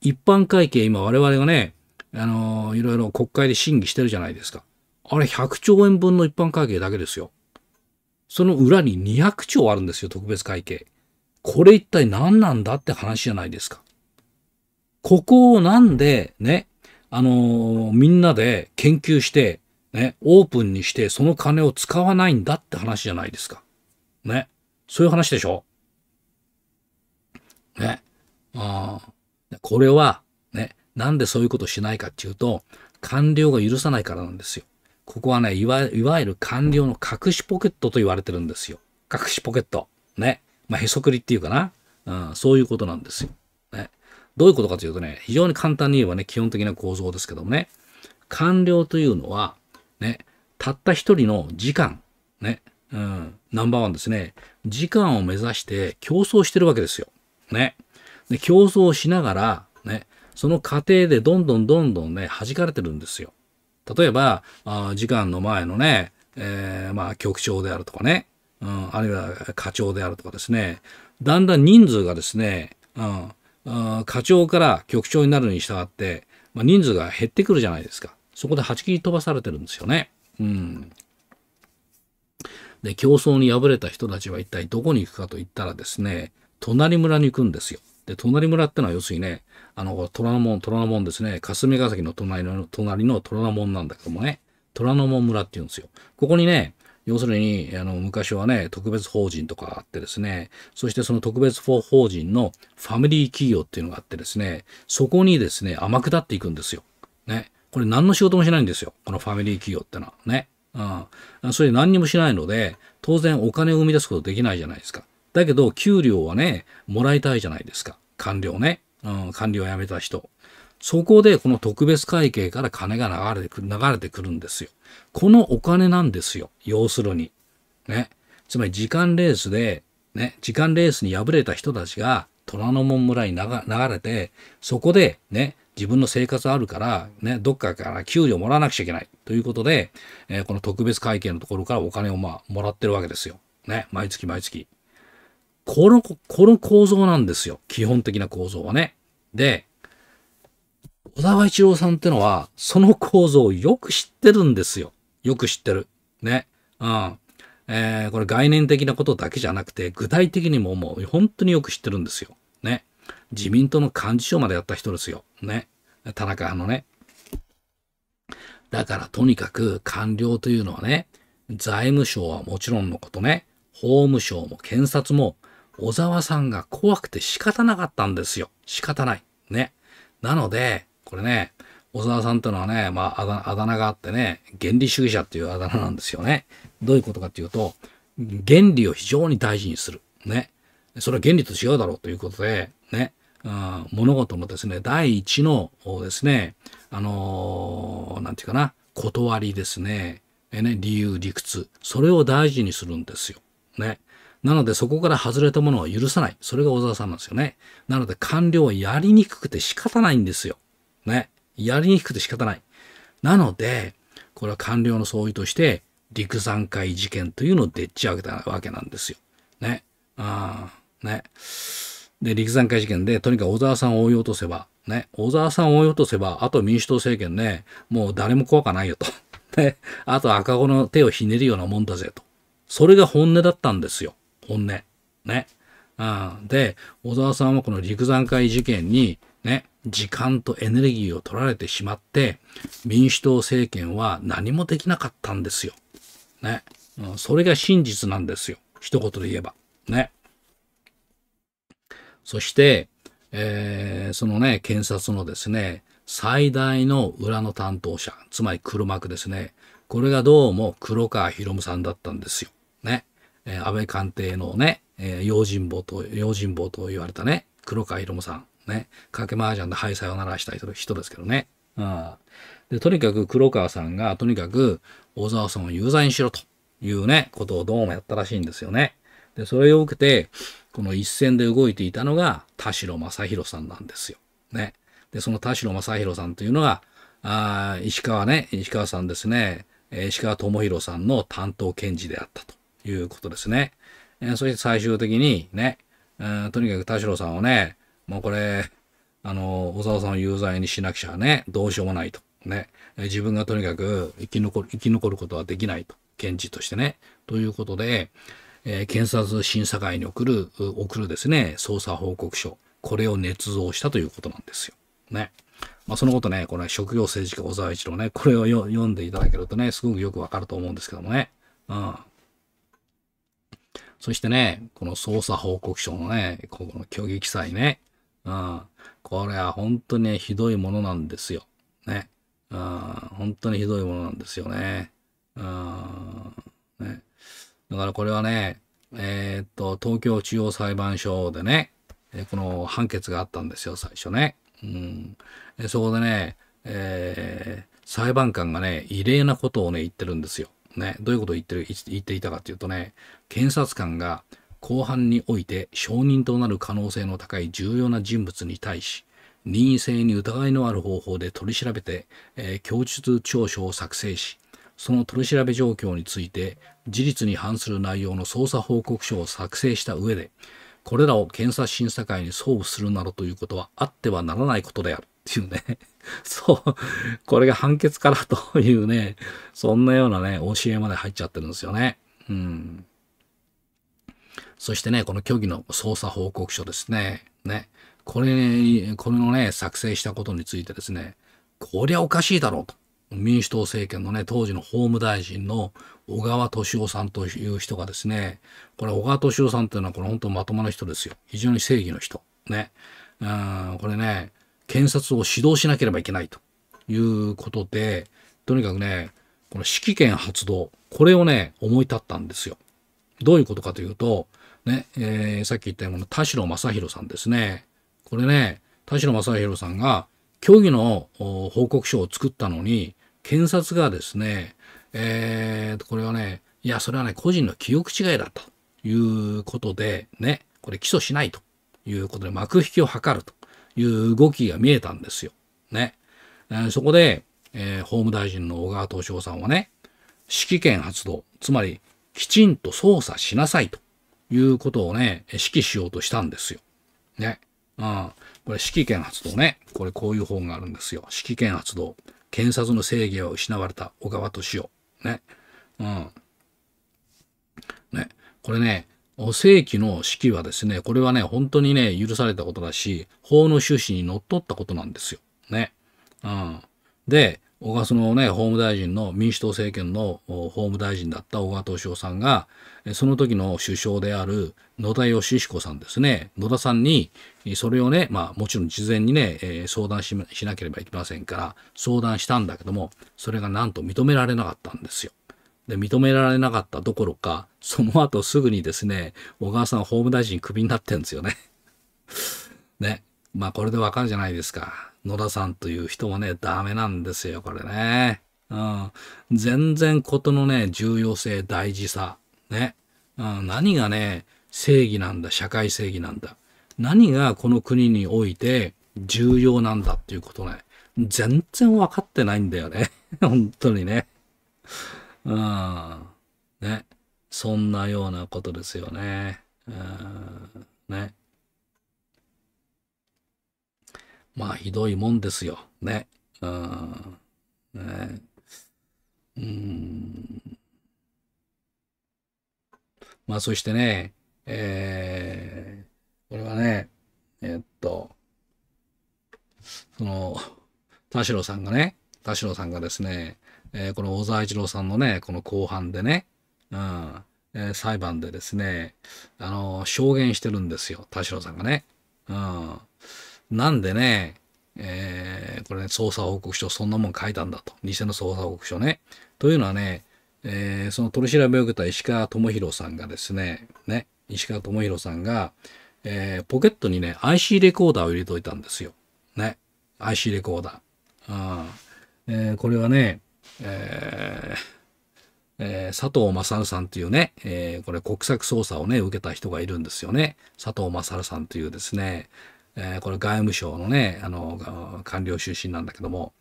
一般会計、今我々がね、あのー、いろいろ国会で審議してるじゃないですか。あれ、100兆円分の一般会計だけですよ。その裏に200兆あるんですよ、特別会計。これ一体何なんだって話じゃないですか。ここをなんでね、あのー、みんなで研究して、ね、オープンにして、その金を使わないんだって話じゃないですか。ね。そういう話でしょね。あこれは、ね、なんでそういうことしないかっていうと、官僚が許さないからなんですよ。ここはね、いわいわゆる官僚の隠しポケットと言われてるんですよ。隠しポケット。ね。まあ、へそくりっていうかな。うん、そういうことなんですよ。どういうことかというとね、非常に簡単に言えばね、基本的な構造ですけどもね、官僚というのは、ね、たった一人の時間、ね、うん、ナンバーワンですね、時間を目指して競争してるわけですよ。ね。で、競争しながら、ね、その過程でどんどんどんどんね、弾かれてるんですよ。例えば、あ時間の前のね、えー、まあ、局長であるとかね、うん、あるいは課長であるとかですね、だんだん人数がですね、うん、課長から局長になるに従って、まあ、人数が減ってくるじゃないですか。そこで8切り飛ばされてるんですよね。うん。で、競争に敗れた人たちは一体どこに行くかといったらですね、隣村に行くんですよ。で、隣村ってのは要するにね、あの、虎ノ門、虎ノ門ですね、霞ヶ関の隣の、隣の虎ノ門なんだけどもね、虎ノ門村って言うんですよ。ここにね、要するに、あの、昔はね、特別法人とかあってですね、そしてその特別法人のファミリー企業っていうのがあってですね、そこにですね、天下っていくんですよ。ね。これ何の仕事もしないんですよ。このファミリー企業ってのは。ね。うん。それで何にもしないので、当然お金を生み出すことできないじゃないですか。だけど、給料はね、もらいたいじゃないですか。官僚ね。うん、官僚を辞めた人。そこでこの特別会計から金が流れてくる、流れてくるんですよ。このお金なんですよ。要するに。ね。つまり時間レースで、ね、時間レースに敗れた人たちが虎ノ門村に流れて、そこでね、自分の生活あるから、ね、どっかから給料もらわなくちゃいけないということで、えー、この特別会計のところからお金をまあもらってるわけですよ。ね、毎月毎月。この、この構造なんですよ。基本的な構造はね。で、小沢一郎さんってのは、その構造をよく知ってるんですよ。よく知ってる。ね。うん。えー、これ概念的なことだけじゃなくて、具体的にももう本当によく知ってるんですよ。ね。自民党の幹事長までやった人ですよ。ね。田中派のね。だからとにかく官僚というのはね、財務省はもちろんのことね、法務省も検察も、小沢さんが怖くて仕方なかったんですよ。仕方ない。ね。なので、これね、小沢さんというのはね、まあ、あだあだ名があってね、原理主義者っていうあだ名なんですよね。どういうことかっていうと、原理を非常に大事にする。ね。それは原理と違うだろうということで、ね。うん、物事のですね、第一のですね、あのー、なんていうかな、断りですね、えね、理由、理屈、それを大事にするんですよ。ね。なのでそこから外れたものは許さない。それが小沢さんなんですよね。なので官僚はやりにくくて仕方ないんですよ。ね。やりにくくて仕方ない。なので、これは官僚の総意として、陸山会事件というのをでっち上げたわけなんですよ。ね。ああ、ね。で、陸山会事件で、とにかく小沢さんを追い落とせば、ね、小沢さんを追い落とせば、あと民主党政権ね、もう誰も怖くないよと。ねあと赤子の手をひねるようなもんだぜと。それが本音だったんですよ。本音。ね。うん、で、小沢さんはこの陸山会事件に、ね、時間とエネルギーを取られてしまって、民主党政権は何もできなかったんですよ。ね。それが真実なんですよ。一言で言えば。ね。そして、えー、そのね、検察のですね、最大の裏の担当者、つまり黒幕ですね。これがどうも黒川博夢さんだったんですよ。ね。えー、安倍官邸のね、えー、用心棒と、用心棒と言われたね、黒川博夢さん。ね、賭け麻雀ではいを鳴らしたい人ですけどね。うん。で、とにかく黒川さんが、とにかく小沢さんを有罪にしろというね、ことをどうもやったらしいんですよね。で、それを受けて、この一戦で動いていたのが田代正宏さんなんですよ。ね。で、その田代正宏さんというのが、あ石川ね、石川さんですね、石川智弘さんの担当検事であったということですね。えー、そして最終的にね、うん、とにかく田代さんをね、もうこれ、あの、小沢さんを有罪にしなくちゃね、どうしようもないと。ね。自分がとにかく生き残る、生き残ることはできないと。検事としてね。ということで、えー、検察審査会に送る、送るですね、捜査報告書。これを捏造したということなんですよ。ね。まあ、そのことね、これ、職業政治家小沢一郎ね、これを読んでいただけるとね、すごくよくわかると思うんですけどもね。うん。そしてね、この捜査報告書のね、この虚偽記載ね、うん。これは本当にね、ひどいものなんですよ。ね。うん。本当にひどいものなんですよね。うん。ね。だからこれはね、えー、っと、東京中央裁判所でね、この判決があったんですよ、最初ね。うん。そこでね、えー、裁判官がね、異例なことをね、言ってるんですよ。ね、どういうことを言ってる、言っていたかっていうとね、検察官が後半において証人となる可能性の高い重要な人物に対し任意性に疑いのある方法で取り調べて、えー、供述調書を作成しその取り調べ状況について事実に反する内容の捜査報告書を作成した上でこれらを検察審査会に送付するなどということはあってはならないことであるっていうね そうこれが判決からというね、そんなようなね、教えまで入っちゃってるんですよね。うん。そしてね、この虚偽の捜査報告書ですね。ね。これ、これのね、作成したことについてですね、こりゃおかしいだろうと。民主党政権のね、当時の法務大臣の小川敏夫さんという人がですね、これ小川敏夫さんっていうのはこれ本当まともな人ですよ。非常に正義の人。ね。うん、これね、検察を指導しなければいけないということで、とにかくね、この指揮権発動、これをね、思い立ったんですよ。どういうことかというと、ね、えー、さっき言ったような田代正宏さんですね。これね、田代正宏さんが虚偽の報告書を作ったのに、検察がですね、えー、これはね、いや、それはね、個人の記憶違いだということで、ね、これ起訴しないということで幕引きを図るという動きが見えたんですよ。ね。えー、そこで、えー、法務大臣の小川敏夫さんはね、指揮権発動、つまりきちんと捜査しなさいということをね、指揮しようとしたんですよ。ね。うん。これ、指揮権発動ね。これ、こういう本があるんですよ。指揮権発動。検察の正義は失われた小川敏夫。ね。うん。ね。これね、お世紀の式はですね、これはね、本当にね、許されたことだし、法の趣旨に則っったことなんですよ。ね。うん。で、小川そのね、法務大臣の民主党政権の法務大臣だった小川敏夫さんが、その時の首相である野田義彦さんですね、野田さんに、それをね、まあもちろん事前にね、相談しなければいけませんから、相談したんだけども、それがなんと認められなかったんですよ。で、認められなかったどころか、その後すぐにですね、小川さん法務大臣クビになってるんですよね。ね。まあこれでわかるじゃないですか。野田さんという人はね、ダメなんですよ、これね。うん。全然ことのね、重要性、大事さ。ね。うん、何がね、正義なんだ、社会正義なんだ。何がこの国において重要なんだっていうことね。全然分かってないんだよね。本当にね。うん。ね。そんなようなことですよね。うん。ね。まあ、ひどいもんですよ。ね。うん。ね。うん。まあ、そしてね、えー、これはね、えー、っと、その、田代さんがね、田代さんがですね、えー、この小沢一郎さんのね、この後半でね、うん、えー、裁判でですね、あの、証言してるんですよ、田代さんがね。うん。なんでね、えー、これね、捜査報告書、そんなもん書いたんだと。偽の捜査報告書ね。というのはね、えー、その取り調べを受けた石川智弘さんがですね、ね、石川智弘さんが、えー、ポケットにね、IC レコーダーを入れといたんですよ。ね。IC レコーダー。うん。えー、これはね、えーえー、佐藤勝さんというね、えー、これ国策捜査をね、受けた人がいるんですよね。佐藤勝さんというですね、えー、これ外務省のね、あの、官僚出身なんだけども、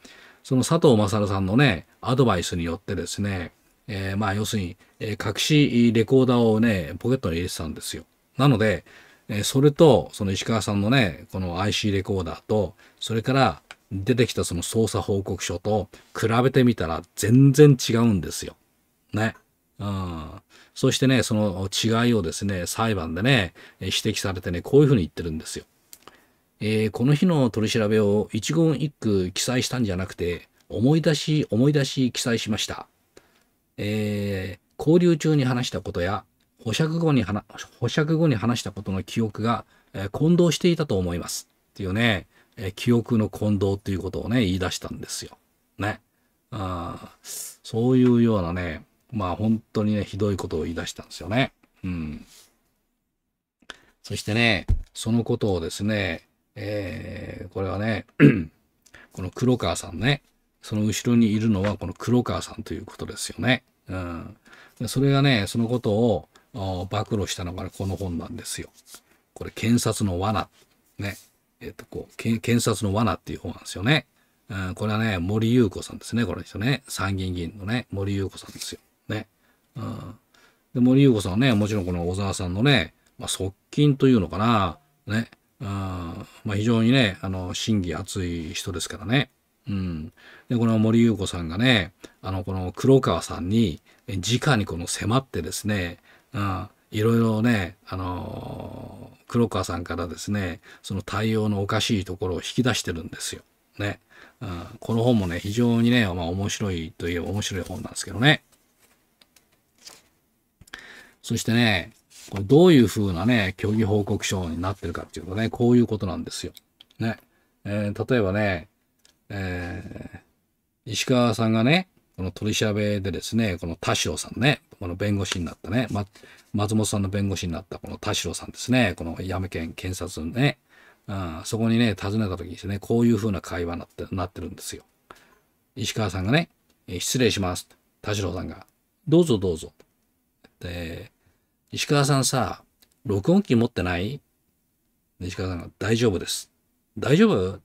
その佐藤勝さんのね、アドバイスによってですね、えー、まあ要するに、えー、隠しレコーダーをね、ポケットに入れてたんですよ。なので、えー、それと、その石川さんのね、この IC レコーダーと、それから出てきたその捜査報告書と比べてみたら全然違うんですよ。ね。うん。そしてね、その違いをですね、裁判でね、指摘されてね、こういうふうに言ってるんですよ。えー、この日の取り調べを一言一句記載したんじゃなくて、思い出し思い出し記載しました。えー、交流中に話したことや、保釈後に話、保釈後に話したことの記憶が、えー、混同していたと思います。っていうね、えー、記憶の混同っていうことをね、言い出したんですよ。ね。あそういうようなね、まあ本当にね、ひどいことを言い出したんですよね。うん。そしてね、そのことをですね、えー、これはね、この黒川さんね、その後ろにいるのはこの黒川さんということですよね。うん。それがね、そのことを暴露したのが、この本なんですよ。これ、検察の罠。ね。えっ、ー、と、こう、検察の罠っていう本なんですよね。うん、これはね、森裕子さんですね、この人ね。参議院議員のね、森裕子さんですよ。ね。うん。で、森裕子さんはね、もちろんこの小沢さんのね、まあ、側近というのかな、ね。あまあ、非常にね、あの、真偽熱い人ですからね。うん。で、この森優子さんがね、あの、この黒川さんに、直にこの迫ってですね、うん、いろいろね、あのー、黒川さんからですね、その対応のおかしいところを引き出してるんですよ。ね。うん、この本もね、非常にね、まあ、面白いといえば面白い本なんですけどね。そしてね、これどういう風なね、虚偽報告書になってるかっていうとね、こういうことなんですよ。ね。えー、例えばね、えー、石川さんがね、この取り調べでですね、この田代さんね、この弁護士になったね、ま、松本さんの弁護士になったこの田代さんですね、この山県検察のね、うん、そこにね、訪ねた時にですね、こういう風な会話になってなってるんですよ。石川さんがね、失礼します。田代さんが、どうぞどうぞ。で、石川さんさ、録音機持ってない石川さんが、大丈夫です。大丈夫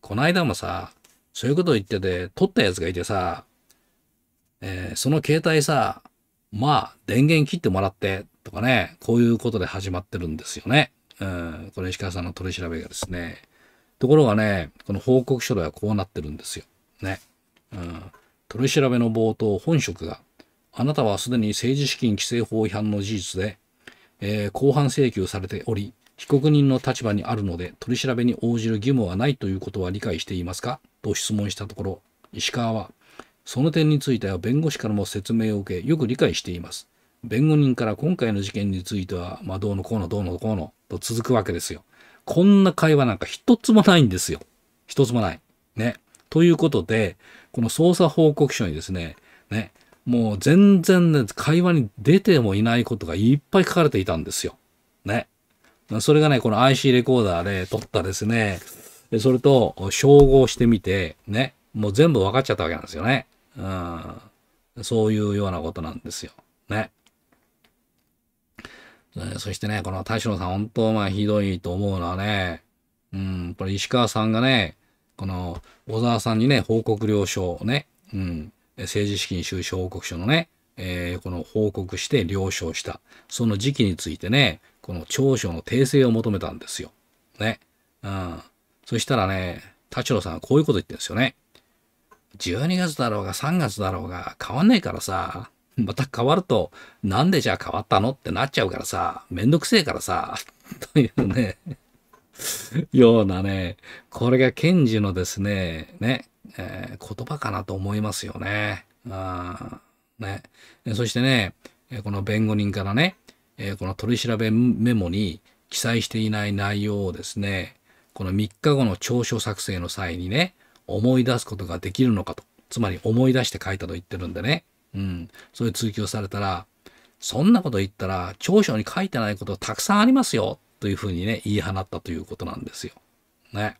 こないだもさ、そういうこと言ってて、撮ったやつがいてさ、えー、その携帯さ、まあ、電源切ってもらって、とかね、こういうことで始まってるんですよね。うん、これ石川さんの取り調べがですね。ところがね、この報告書ではこうなってるんですよ。ね。うん、取り調べの冒頭、本職が、あなたはすでに政治資金規正法違反の事実で、えー、公判請求されており、被告人の立場にあるので取り調べに応じる義務はないということは理解していますかと質問したところ、石川は、その点については弁護士からも説明を受け、よく理解しています。弁護人から今回の事件については、まあ、どうのこうのどうのこうのと続くわけですよ。こんな会話なんか一つもないんですよ。一つもない。ね。ということで、この捜査報告書にですね、ね、もう全然ね、会話に出てもいないことがいっぱい書かれていたんですよ。ね。それがね、この IC レコーダーで撮ったですね、それと照合してみて、ね、もう全部分かっちゃったわけなんですよね。うん。そういうようなことなんですよ。ね。そしてね、この田代さん、本当、まあ、ひどいと思うのはね、うん、これ石川さんがね、この小沢さんにね、報告了承をね、うん、政治資金収支報告書のね、えー、この報告して了承した。その時期についてね、この調書の訂正を求めたんですよ。ね。うん。そしたらね、田代さんはこういうこと言ってるんですよね。12月だろうが3月だろうが変わんないからさ、また変わると、なんでじゃあ変わったのってなっちゃうからさ、めんどくせえからさ、というねようなね、これが賢治のですね、ね、えー、言葉かなと思いますよね。あねそしてね、この弁護人からね、この取り調べメモに記載していない内容をですね、この3日後の調書作成の際にね、思い出すことができるのかと。つまり思い出して書いたと言ってるんでね。うん。そういう追及をされたら、そんなこと言ったら、長所に書いてないことたくさんありますよ。というふうにね、言い放ったということなんですよ。ね。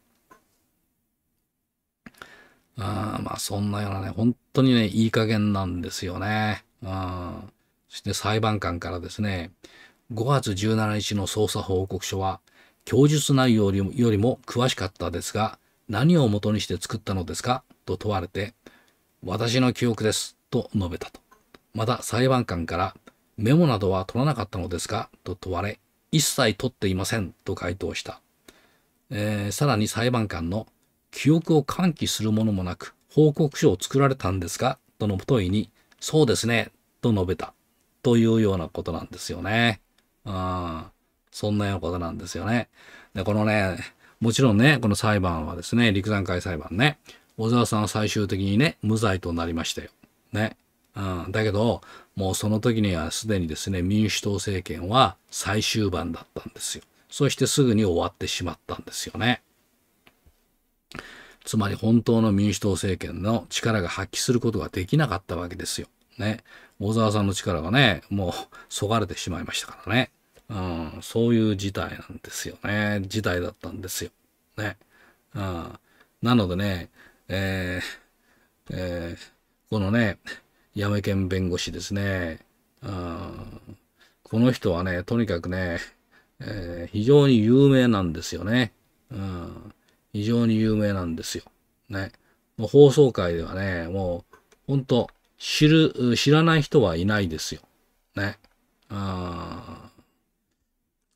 あまあそんなようなね、本当にね、いい加減なんですよね。うん。そして裁判官からですね、5月17日の捜査報告書は、供述内容よりも詳しかったですが、何を元にして作ったのですかと問われて、私の記憶ですと述べたと。また裁判官から、メモなどは取らなかったのですかと問われ、一切取っていませんと回答した、えー、さらに裁判官の記憶を喚起するものもなく報告書を作られたんですかとの問いにそうですねと述べたというようなことなんですよね。うん。そんなようなことなんですよね。で、このね、もちろんね、この裁判はですね、陸山会裁判ね、小沢さんは最終的にね、無罪となりましたよ。ね。うん。だけど、もうその時にはすでにですね、民主党政権は最終盤だったんですよ。そしてすぐに終わってしまったんですよね。つまり本当の民主党政権の力が発揮することができなかったわけですよ。ね。小沢さんの力がね、もうそがれてしまいましたからね。うん、そういう事態なんですよね。事態だったんですよ。ね。うん、なのでね、えー、えー、このね、やめ県弁護士ですね。うん、この人はね、とにかくね、えー、非常に有名なんですよね、うん。非常に有名なんですよ。ね。もう放送界ではね、もう、本当、知る、知らない人はいないですよ。ね。うん、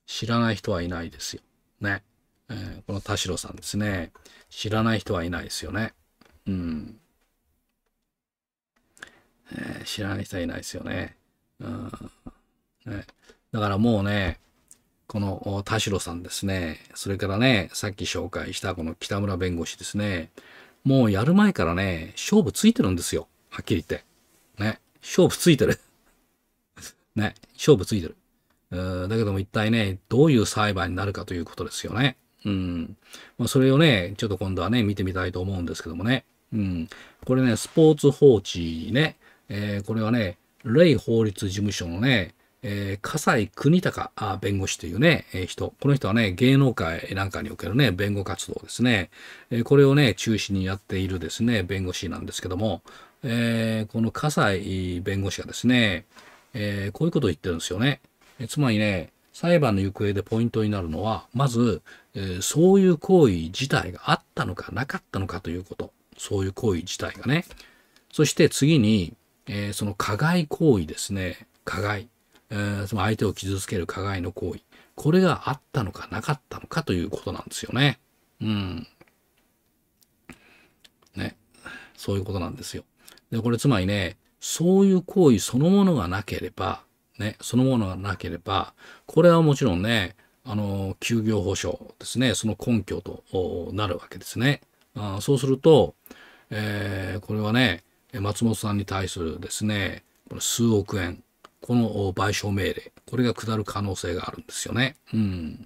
知らない人はいないですよ。ね。えー、この田代さんですね。知らない人はいないですよね。うん。えー、知らない人はいないですよね。うん。ね、だからもうね、この田代さんですね、それからね、さっき紹介したこの北村弁護士ですね、もうやる前からね、勝負ついてるんですよ。はっきり言って。ね。勝負ついてる。ね。勝負ついてる。うだけども一体ね、どういう裁判になるかということですよね。うん。まあ、それをね、ちょっと今度はね、見てみたいと思うんですけどもね。うん。これね、スポーツ報知ね、えー、これはね、レイ法律事務所のね、えー、笠井国隆弁護士というね、えー、人。この人はね、芸能界なんかにおけるね、弁護活動ですね。えー、これをね、中心にやっているですね、弁護士なんですけども、えー、この笠井弁護士がですね、えー、こういうことを言ってるんですよね。えつまりね、裁判の行方でポイントになるのは、まず、えー、そういう行為自体があったのかなかったのかということ。そういう行為自体がね。そして次に、えー、その加害行為ですね、加害、えー、その相手を傷つける加害の行為、これがあったのかなかったのかということなんですよね。うん。ね。そういうことなんですよ。で、これつまりね、そういう行為そのものがなければ、ね、そのものがなければ、これはもちろんね、あの、休業保障ですね、その根拠となるわけですね。あそうすると、えー、これはね、松本さんに対するですねこの数億円この賠償命令これが下る可能性があるんですよね。うん、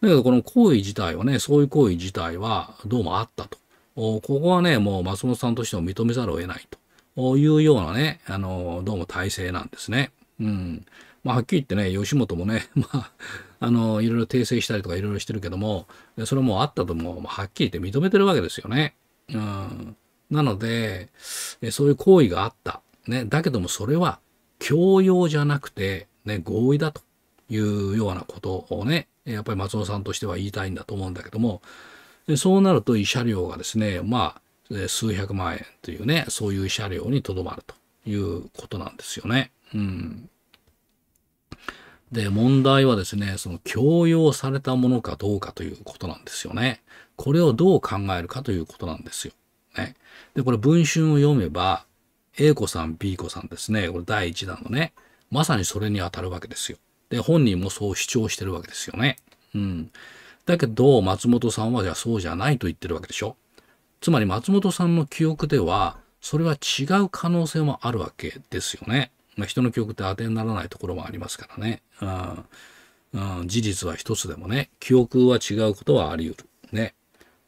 だけどこの行為自体はねそういう行為自体はどうもあったと。ここはねもう松本さんとしても認めざるを得ないというようなねあのどうも体制なんですね。うんまあ、はっきり言ってね、吉本もね、まあ、あの、いろいろ訂正したりとかいろいろしてるけども、それもあったとも、はっきり言って認めてるわけですよね。うん。なので、そういう行為があった。ね、だけどもそれは強要じゃなくて、ね、合意だというようなことをね、やっぱり松尾さんとしては言いたいんだと思うんだけども、そうなると慰謝料がですね、まあ、数百万円というね、そういう慰謝料にとどまるということなんですよね。うん。で、問題はですね、その強要されたものかどうかということなんですよね。これをどう考えるかということなんですよ。ね。で、これ文春を読めば、A 子さん、B 子さんですね。これ第1弾のね。まさにそれに当たるわけですよ。で、本人もそう主張してるわけですよね。うん。だけど、松本さんはじゃあそうじゃないと言ってるわけでしょ。つまり松本さんの記憶では、それは違う可能性もあるわけですよね。まあ、人の記憶って当てにならないところもありますからね。うん。うん、事実は一つでもね、記憶は違うことはあり得る。ね。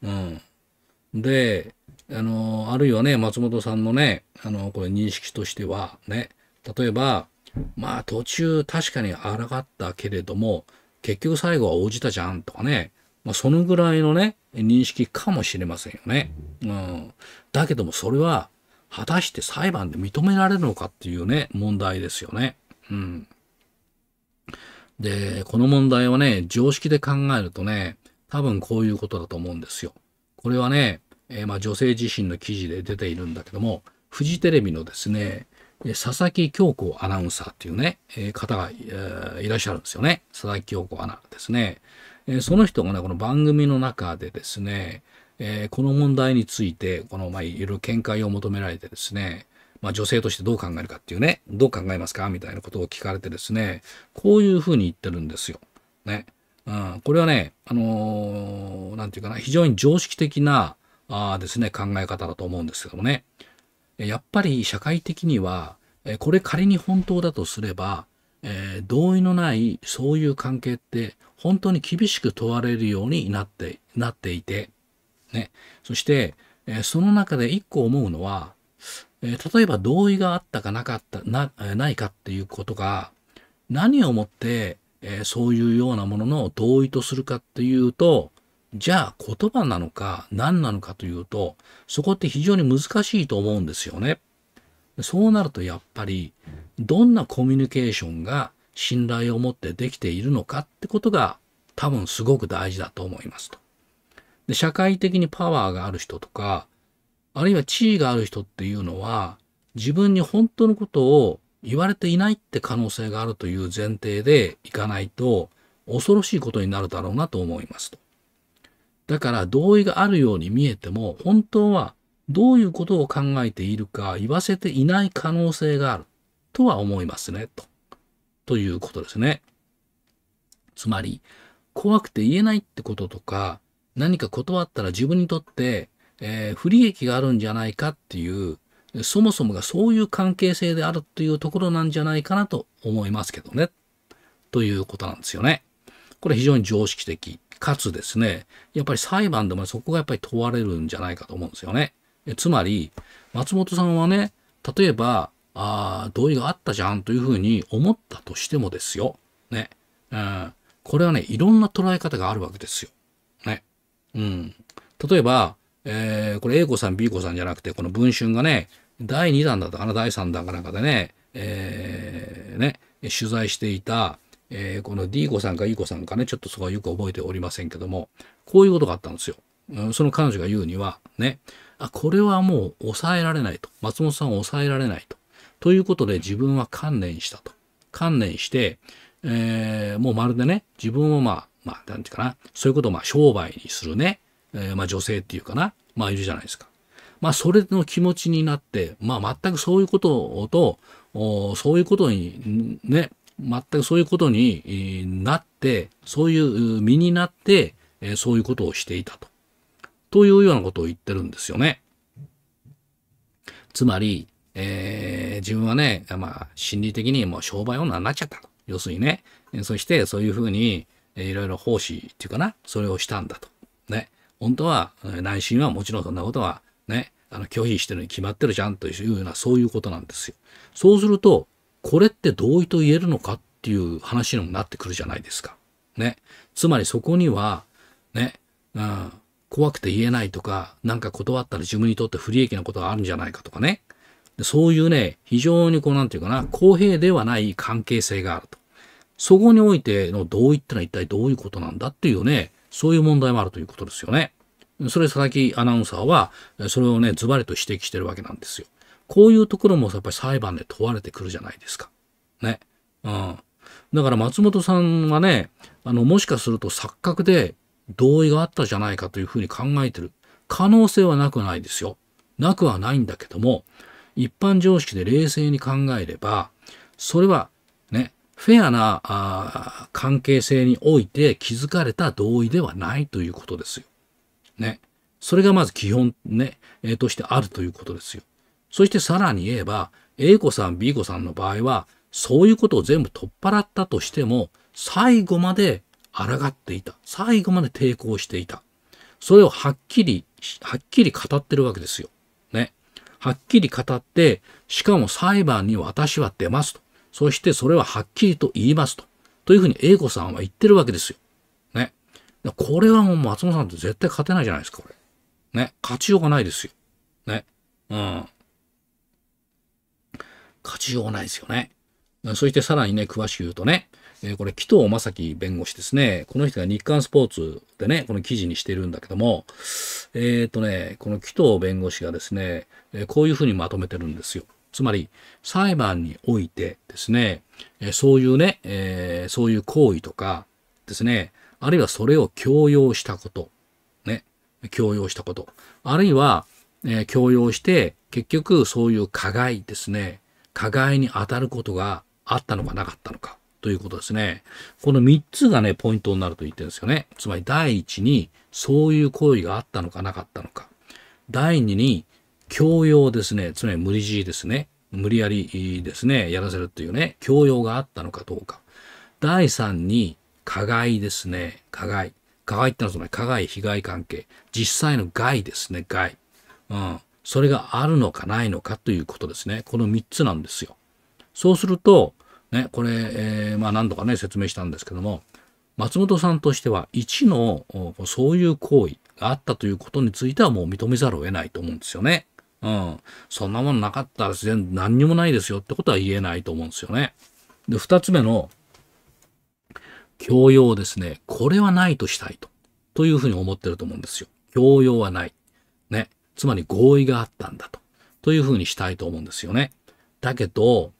うん。で、あの、あるいはね、松本さんのね、あの、これ認識としては、ね、例えば、まあ途中確かに抗ったけれども、結局最後は応じたじゃんとかね、まあ、そのぐらいのね、認識かもしれませんよね。うん。だけどもそれは、果たして裁判で認められるのかっていうね、問題ですよね。うん。で、この問題はね、常識で考えるとね、多分こういうことだと思うんですよ。これはね、えー、まあ、女性自身の記事で出ているんだけども、フジテレビのですね、佐々木京子アナウンサーっていうね、えー、方が、えいらっしゃるんですよね。佐々木京子アナですね。えその人がね、この番組の中でですね、えこの問題について、この、まあ、いろいろ見解を求められてですね、まあ、女性としてどう考えるかっていうね、どう考えますかみたいなことを聞かれてですね、こういうふうに言ってるんですよ。ね。うん、これはね、あのー、なんていうかな、非常に常識的な、あですね、考え方だと思うんですけどね。やっぱり社会的には、これ仮に本当だとすれば、えー、同意のないそういう関係って本当に厳しく問われるようになって、なっていて、ね。そして、えその中で一個思うのは、え例えば同意があったかなかった、な、ないかっていうことが、何をもって、えそういうようなものの同意とするかっていうと、じゃあ言葉なのか何なのかというと、そこって非常に難しいと思うんですよね。そうなるとやっぱり、どんなコミュニケーションが信頼を持ってできているのかってことが多分すごく大事だと思いますと。で社会的にパワーがある人とか、あるいは地位がある人っていうのは、自分に本当のことを言われていないって可能性があるという前提でいかないと、恐ろしいことになるだろうなと思いますと。だから同意があるように見えても、本当はどういうことを考えているか言わせていない可能性があるとは思いますね、と。ということですね。つまり、怖くて言えないってこととか、何か断ったら自分にとって、えー、不利益があるんじゃないかっていう、そもそもがそういう関係性であるというところなんじゃないかなと思いますけどね。ということなんですよね。これ非常に常識的。かつですね、やっぱり裁判でもそこがやっぱり問われるんじゃないかと思うんですよね。えつまり、松本さんはね、例えば、ああ、同意があったじゃんというふうに思ったとしてもですよ。ね。うん。これはね、いろんな捉え方があるわけですよ。ね。うん。例えば、えー、これ A 子さん、B 子さんじゃなくて、この文春がね、第2弾だったかな、第3弾かなんかでね、えー、ね、取材していた、えー、この D 子さんか E 子さんかね、ちょっとそこはよく覚えておりませんけども、こういうことがあったんですよ。うん、その彼女が言うには、ね、あ、これはもう抑えられないと。松本さんを抑えられないと。ということで自分は観念したと。観念して、えー、もうまるでね、自分をまあ、まあ、なんていうかな、そういうことをまあ商売にするね、えー、まあ女性っていうかな、まあいるじゃないですか。まあそれの気持ちになって、まあ全くそういうことと、そういうことにね、全くそういうことになって、そういう身になって、そういうことをしていたと。というようなことを言ってるんですよね。つまり、えー、自分はね、まあ、心理的にもう商売女になっちゃったと。要するにね、そしてそういうふうに、いろいろ奉仕っていうかな、それをしたんだと。ね。本当は、内心はもちろんそんなことはね、あの拒否してるに決まってるじゃんというような、そういうことなんですよ。そうすると、これって同意と言えるのかっていう話になってくるじゃないですか。ね。つまりそこには、ね、うん、怖くて言えないとか、なんか断ったら自分にとって不利益なことがあるんじゃないかとかね。そういうね、非常にこう、なんていうかな、公平ではない関係性があると。そこにおいての同意ってのは一体どういうことなんだっていうね、そういう問題もあるということですよね。それ佐々木アナウンサーは、それをね、ズバリと指摘してるわけなんですよ。こういうところもやっぱり裁判で問われてくるじゃないですか。ね。うん。だから松本さんはね、あの、もしかすると錯覚で同意があったじゃないかというふうに考えてる可能性はなくないですよ。なくはないんだけども、一般常識で冷静に考えれば、それはね、フェアなあ関係性において築かれた同意ではないということですよ。ね。それがまず基本ね、えー、としてあるということですよ。そしてさらに言えば、A 子さん、B 子さんの場合は、そういうことを全部取っ払ったとしても、最後まで抗っていた。最後まで抵抗していた。それをはっきり、はっきり語ってるわけですよ。ね。はっきり語って、しかも裁判に私は出ますと。そしてそれははっきりと言いますと。というふうに A 子さんは言ってるわけですよ。ね。これはもう松本さんと絶対勝てないじゃないですか、これ。ね。勝ちようがないですよ。ね。うん。勝ちようがないですよね。そしてさらにね、詳しく言うとね、えー、これ、紀藤正樹弁護士ですね。この人が日刊スポーツでね、この記事にしてるんだけども、えっ、ー、とね、この紀藤弁護士がですね、えこういうふうにまとめてるんですよ。つまり、裁判においてですね、えそういうね、えー、そういう行為とかですね、あるいはそれを強要したこと、ね、強要したこと、あるいは、え強要して、結局そういう加害ですね、互いに当たることがあったのかなかったのかということですね。この3つがね、ポイントになると言ってるんですよね。つまり第1にそういう行為があったのかなかったのか。第2に強要ですね。つまり無理強いですね。無理やりですね、やらせるっていうね、強要があったのかどうか。第3に加害ですね。加害。加害ってのはつまり加害、被害関係。実際の害ですね、害。うん。それがあるのかないのかということですね。この3つなんですよ。そうすると、ね、これ、えー、まあ何度かね、説明したんですけども、松本さんとしては、1のそういう行為があったということについてはもう認めざるを得ないと思うんですよね。うん。そんなものなかったら全然何にもないですよってことは言えないと思うんですよね。で、2つ目の、教養ですね。これはないとしたいと。というふうに思ってると思うんですよ。教養はない。ね。つまり合意があったんだと。というふうにしたいと思うんですよね。だけど、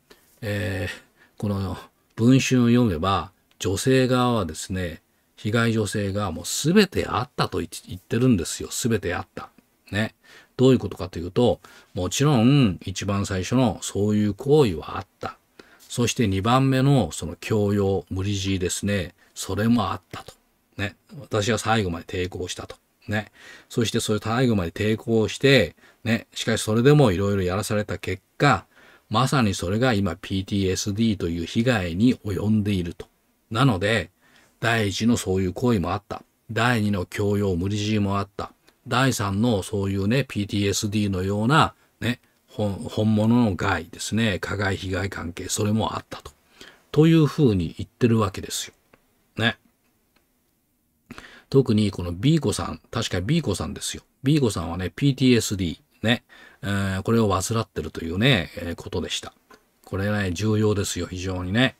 えー、この文春を読めば、女性側はですね、被害女性がもう全てあったと言ってるんですよ。全てあった。ね。どういうことかというと、もちろん一番最初のそういう行為はあった。そして2番目のその強要、無理強いですね。それもあったと。ね。私は最後まで抵抗したと。ね。そしてそれ最後まで抵抗して、ね。しかしそれでもいろいろやらされた結果、まさにそれが今 PTSD という被害に及んでいると。なので、第一のそういう行為もあった。第二の強要無理強いもあった。第三のそういうね、PTSD のようなね、本物の害ですね、加害被害関係、それもあったと。というふうに言ってるわけですよ。ね。特にこの B 子さん、確か B 子さんですよ。B 子さんはね、PTSD ね、えー、これを患ってるというね、えー、ことでした。これね、重要ですよ、非常にね。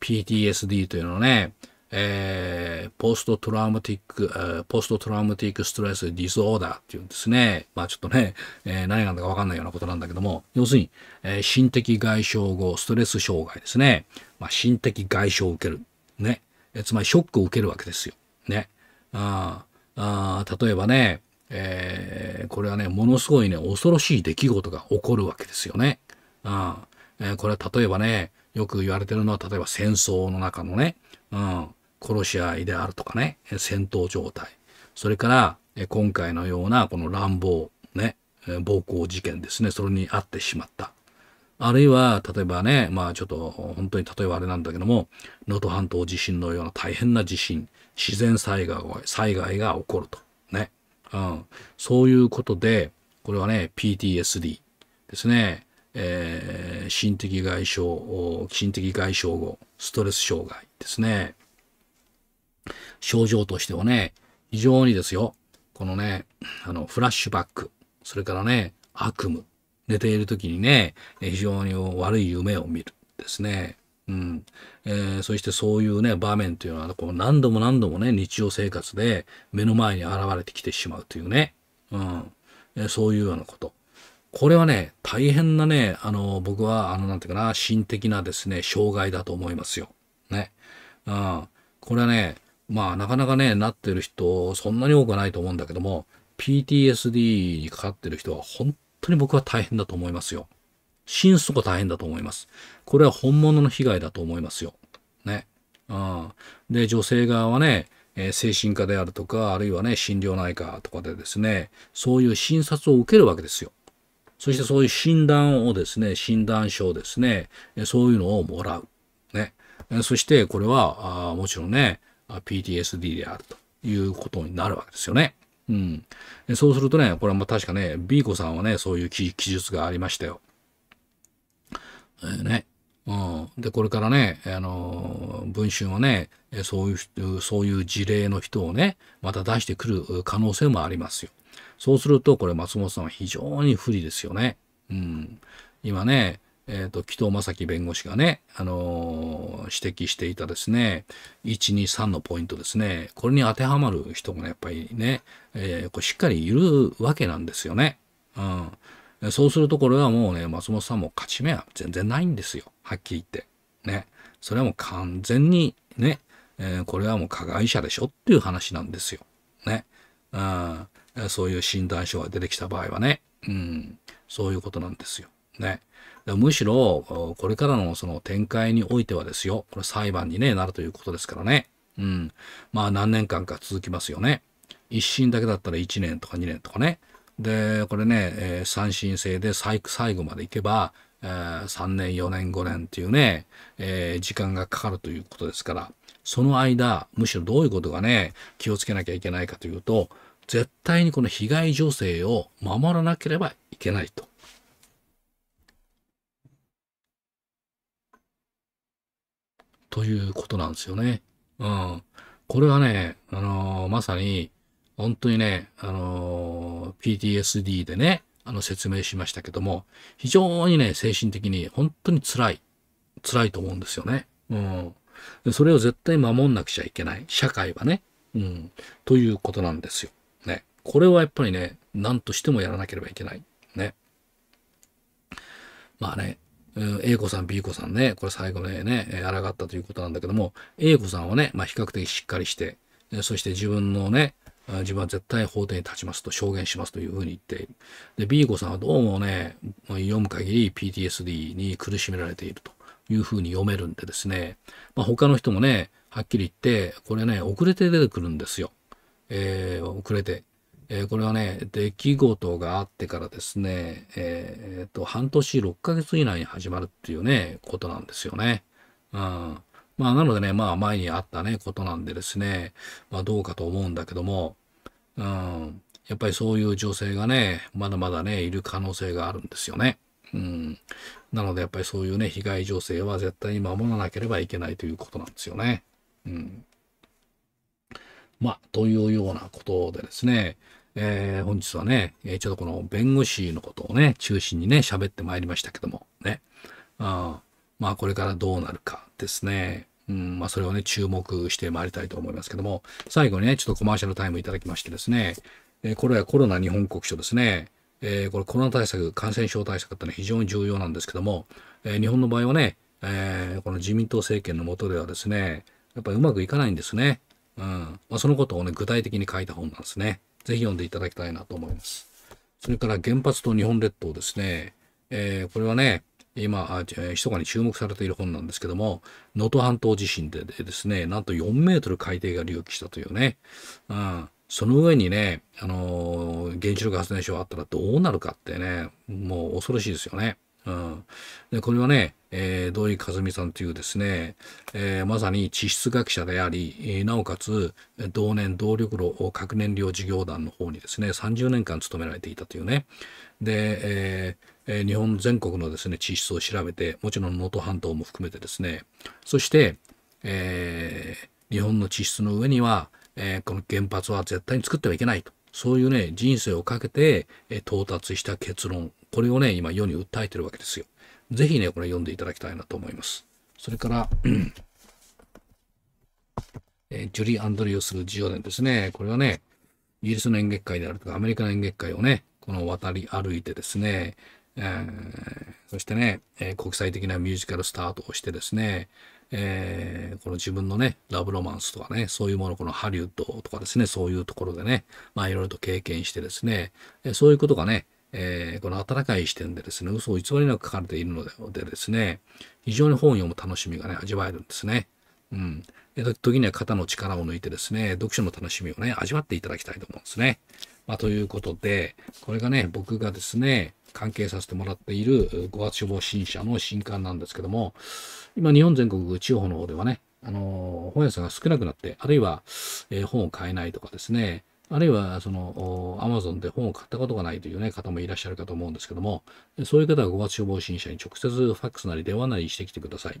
PTSD というのはね、えー、ポストトラウマティック、えー、ポストトラウマティックストレスディスオーダーっていうんですね。まあちょっとね、えー、何なんだかわかんないようなことなんだけども、要するに、えー、心的外傷後、ストレス障害ですね。まあ、心的外傷を受ける。ね。えつまりショックを受けるわけですよ。ね。ああ例えばね、えー、これはね、ものすごいね、恐ろしい出来事が起こるわけですよね。あえー、これは例えばね、よく言われてるのは、例えば戦争の中のね、うん、殺し合いであるとかね、戦闘状態。それから、え今回のようなこの乱暴、ね、暴行事件ですね、それに遭ってしまった。あるいは、例えばね、まあちょっと本当に例えばあれなんだけども、能登半島地震のような大変な地震、自然災害災害が起こると。ね。うん。そういうことで、これはね、PTSD ですね。えー、心的外傷、心的外傷後、ストレス障害ですね。症状としてはね、非常にですよ、このね、あの、フラッシュバック、それからね、悪夢、寝ている時にね、非常に悪い夢を見るですね。うんえー、そしてそういうね場面というのはこう何度も何度もね日常生活で目の前に現れてきてしまうというね、うんえー、そういうようなことこれはね大変なねあの僕はあのなんていうかな心的なですね障害だと思いますよ。ね、うん、これはねまあなかなかねなってる人そんなに多くはないと思うんだけども PTSD にかかってる人は本当に僕は大変だと思いますよ。心底大変だと思います。これは本物の被害だと思いますよ。ね。うん。で、女性側はね、えー、精神科であるとか、あるいはね、心療内科とかでですね、そういう診察を受けるわけですよ。そしてそういう診断をですね、診断書をですね、そういうのをもらう。ね。そしてこれは、あもちろんね、PTSD であるということになるわけですよね。うん。そうするとね、これはまあ確かね、B 子さんはね、そういう記述がありましたよ。えー、ね。うん、でこれからね、あのー、文春はねそういうそういう事例の人をねまた出してくる可能性もありますよ。そうするとこれ松本さんは非常に不利ですよね。うん、今ね、えーと、と紀藤正樹弁護士がね、あのー、指摘していたですね123のポイントですねこれに当てはまる人もね、やっぱりね、えー、こうしっかりいるわけなんですよね。うん、そうするとこれはもうね、松本さんも勝ち目は全然ないんですよ。はっきり言って。ね。それはもう完全にね、えー、これはもう加害者でしょっていう話なんですよ。ね。うん。そういう診断書が出てきた場合はね。うん。そういうことなんですよ。ね。むしろ、これからのその展開においてはですよ。これ裁判に、ね、なるということですからね。うん。まあ何年間か続きますよね。一審だけだったら1年とか2年とかね。でこれね、えー、三振制で最後までいけば、えー、3年4年5年っていうね、えー、時間がかかるということですからその間むしろどういうことがね気をつけなきゃいけないかというと絶対にこの被害女性を守らなければいけないと。ということなんですよね。うん。これはね、あのー、まさに、本当にね、あのー PTSD でね、あの説明しましたけども、非常にね、精神的に本当に辛い、辛いと思うんですよね。うん。それを絶対守んなくちゃいけない。社会はね。うん。ということなんですよ。ね。これはやっぱりね、何としてもやらなければいけない。ね。まあね、A 子さん、B 子さんね、これ最後ね、ね、抗ったということなんだけども、A 子さんはね、まあ比較的しっかりして、そして自分のね、自分は絶対法廷に立ちますと証言しますというふうに言ってで、B 子さんはどうもね、読む限り PTSD に苦しめられているというふうに読めるんでですね、まあ、他の人もね、はっきり言って、これね、遅れて出てくるんですよ。えー、遅れて。えー、これはね、出来事があってからですね、えー、えと、半年6ヶ月以内に始まるっていうね、ことなんですよね。うん。まあ、なのでね、まあ、前にあったね、ことなんでですね、まあ、どうかと思うんだけども、うん、やっぱりそういう女性がね、まだまだね、いる可能性があるんですよね。うん。なので、やっぱりそういうね、被害女性は絶対に守らなければいけないということなんですよね。うん。まあ、というようなことでですね、えー、本日はね、えちょっとこの弁護士のことをね、中心にね、喋ってまいりましたけども、ね。んまあこれからどうなるかですね。うん、まあそれをね、注目してまいりたいと思いますけども、最後にね、ちょっとコマーシャルタイムいただきましてですね、えー、これはコロナ日本国書ですね、えー、これコロナ対策、感染症対策ってのは非常に重要なんですけども、えー、日本の場合はね、えー、この自民党政権の下ではですね、やっぱりうまくいかないんですね。うん。まあ、そのことをね、具体的に書いた本なんですね。ぜひ読んでいただきたいなと思います。それから原発と日本列島ですね。えー、これはね、今、密かに注目されている本なんですけども、能登半島地震でですね、なんと4メートル海底が隆起したというね、うん、その上にね、あのー、原子力発電所があったらどうなるかってね、もう恐ろしいですよね。うん、でこれはね、えー、土井和美さんというですね、えー、まさに地質学者であり、えー、なおかつ同年動力炉核燃料事業団の方にですね30年間勤められていたというねで、えーえー、日本全国のですね、地質を調べて、もちろん能登半島も含めてですね、そして、えー、日本の地質の上には、えー、この原発は絶対に作ってはいけないと。そういうね、人生をかけて、え到達した結論。これをね、今世に訴えてるわけですよ。ぜひね、これ読んでいただきたいなと思います。それから、えジュリー・アンドリュース・ジオデンですね。これはね、イギリスの演劇界であるとか、アメリカの演劇界をね、この渡り歩いてですね、えー、そしてね、えー、国際的なミュージカルスタートをしてですね、えー、この自分のね、ラブロマンスとかね、そういうもの、このハリウッドとかですね、そういうところでね、まあいろいろと経験してですね、えそういうことがね、えこの温かい視点でですね、嘘を偽りなく書かれているのでですね、非常に本を読む楽しみがね、味わえるんですね。うん。時には肩の力を抜いてですね、読書の楽しみをね、味わっていただきたいと思うんですね。まあ、ということで、これがね、僕がですね、関係させてもらっている5月消防新社の新刊なんですけども、今日本全国地方の方ではね、あの、本屋さんが少なくなって、あるいは、えー、本を買えないとかですね、あるいは、その、アマゾンで本を買ったことがないというね、方もいらっしゃるかと思うんですけども、そういう方は5月消防新社に直接ファックスなり電話なりしてきてください。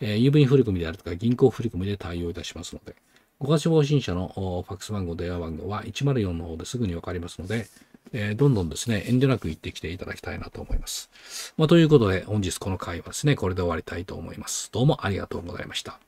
えー、郵便振込であるとか銀行振込で対応いたしますので、5月消防新社のファックス番号、電話番号は104の方ですぐにわかりますので、えー、どんどんですね、遠慮なく行ってきていただきたいなと思います。まあ、ということで、本日この回はですね、これで終わりたいと思います。どうもありがとうございました。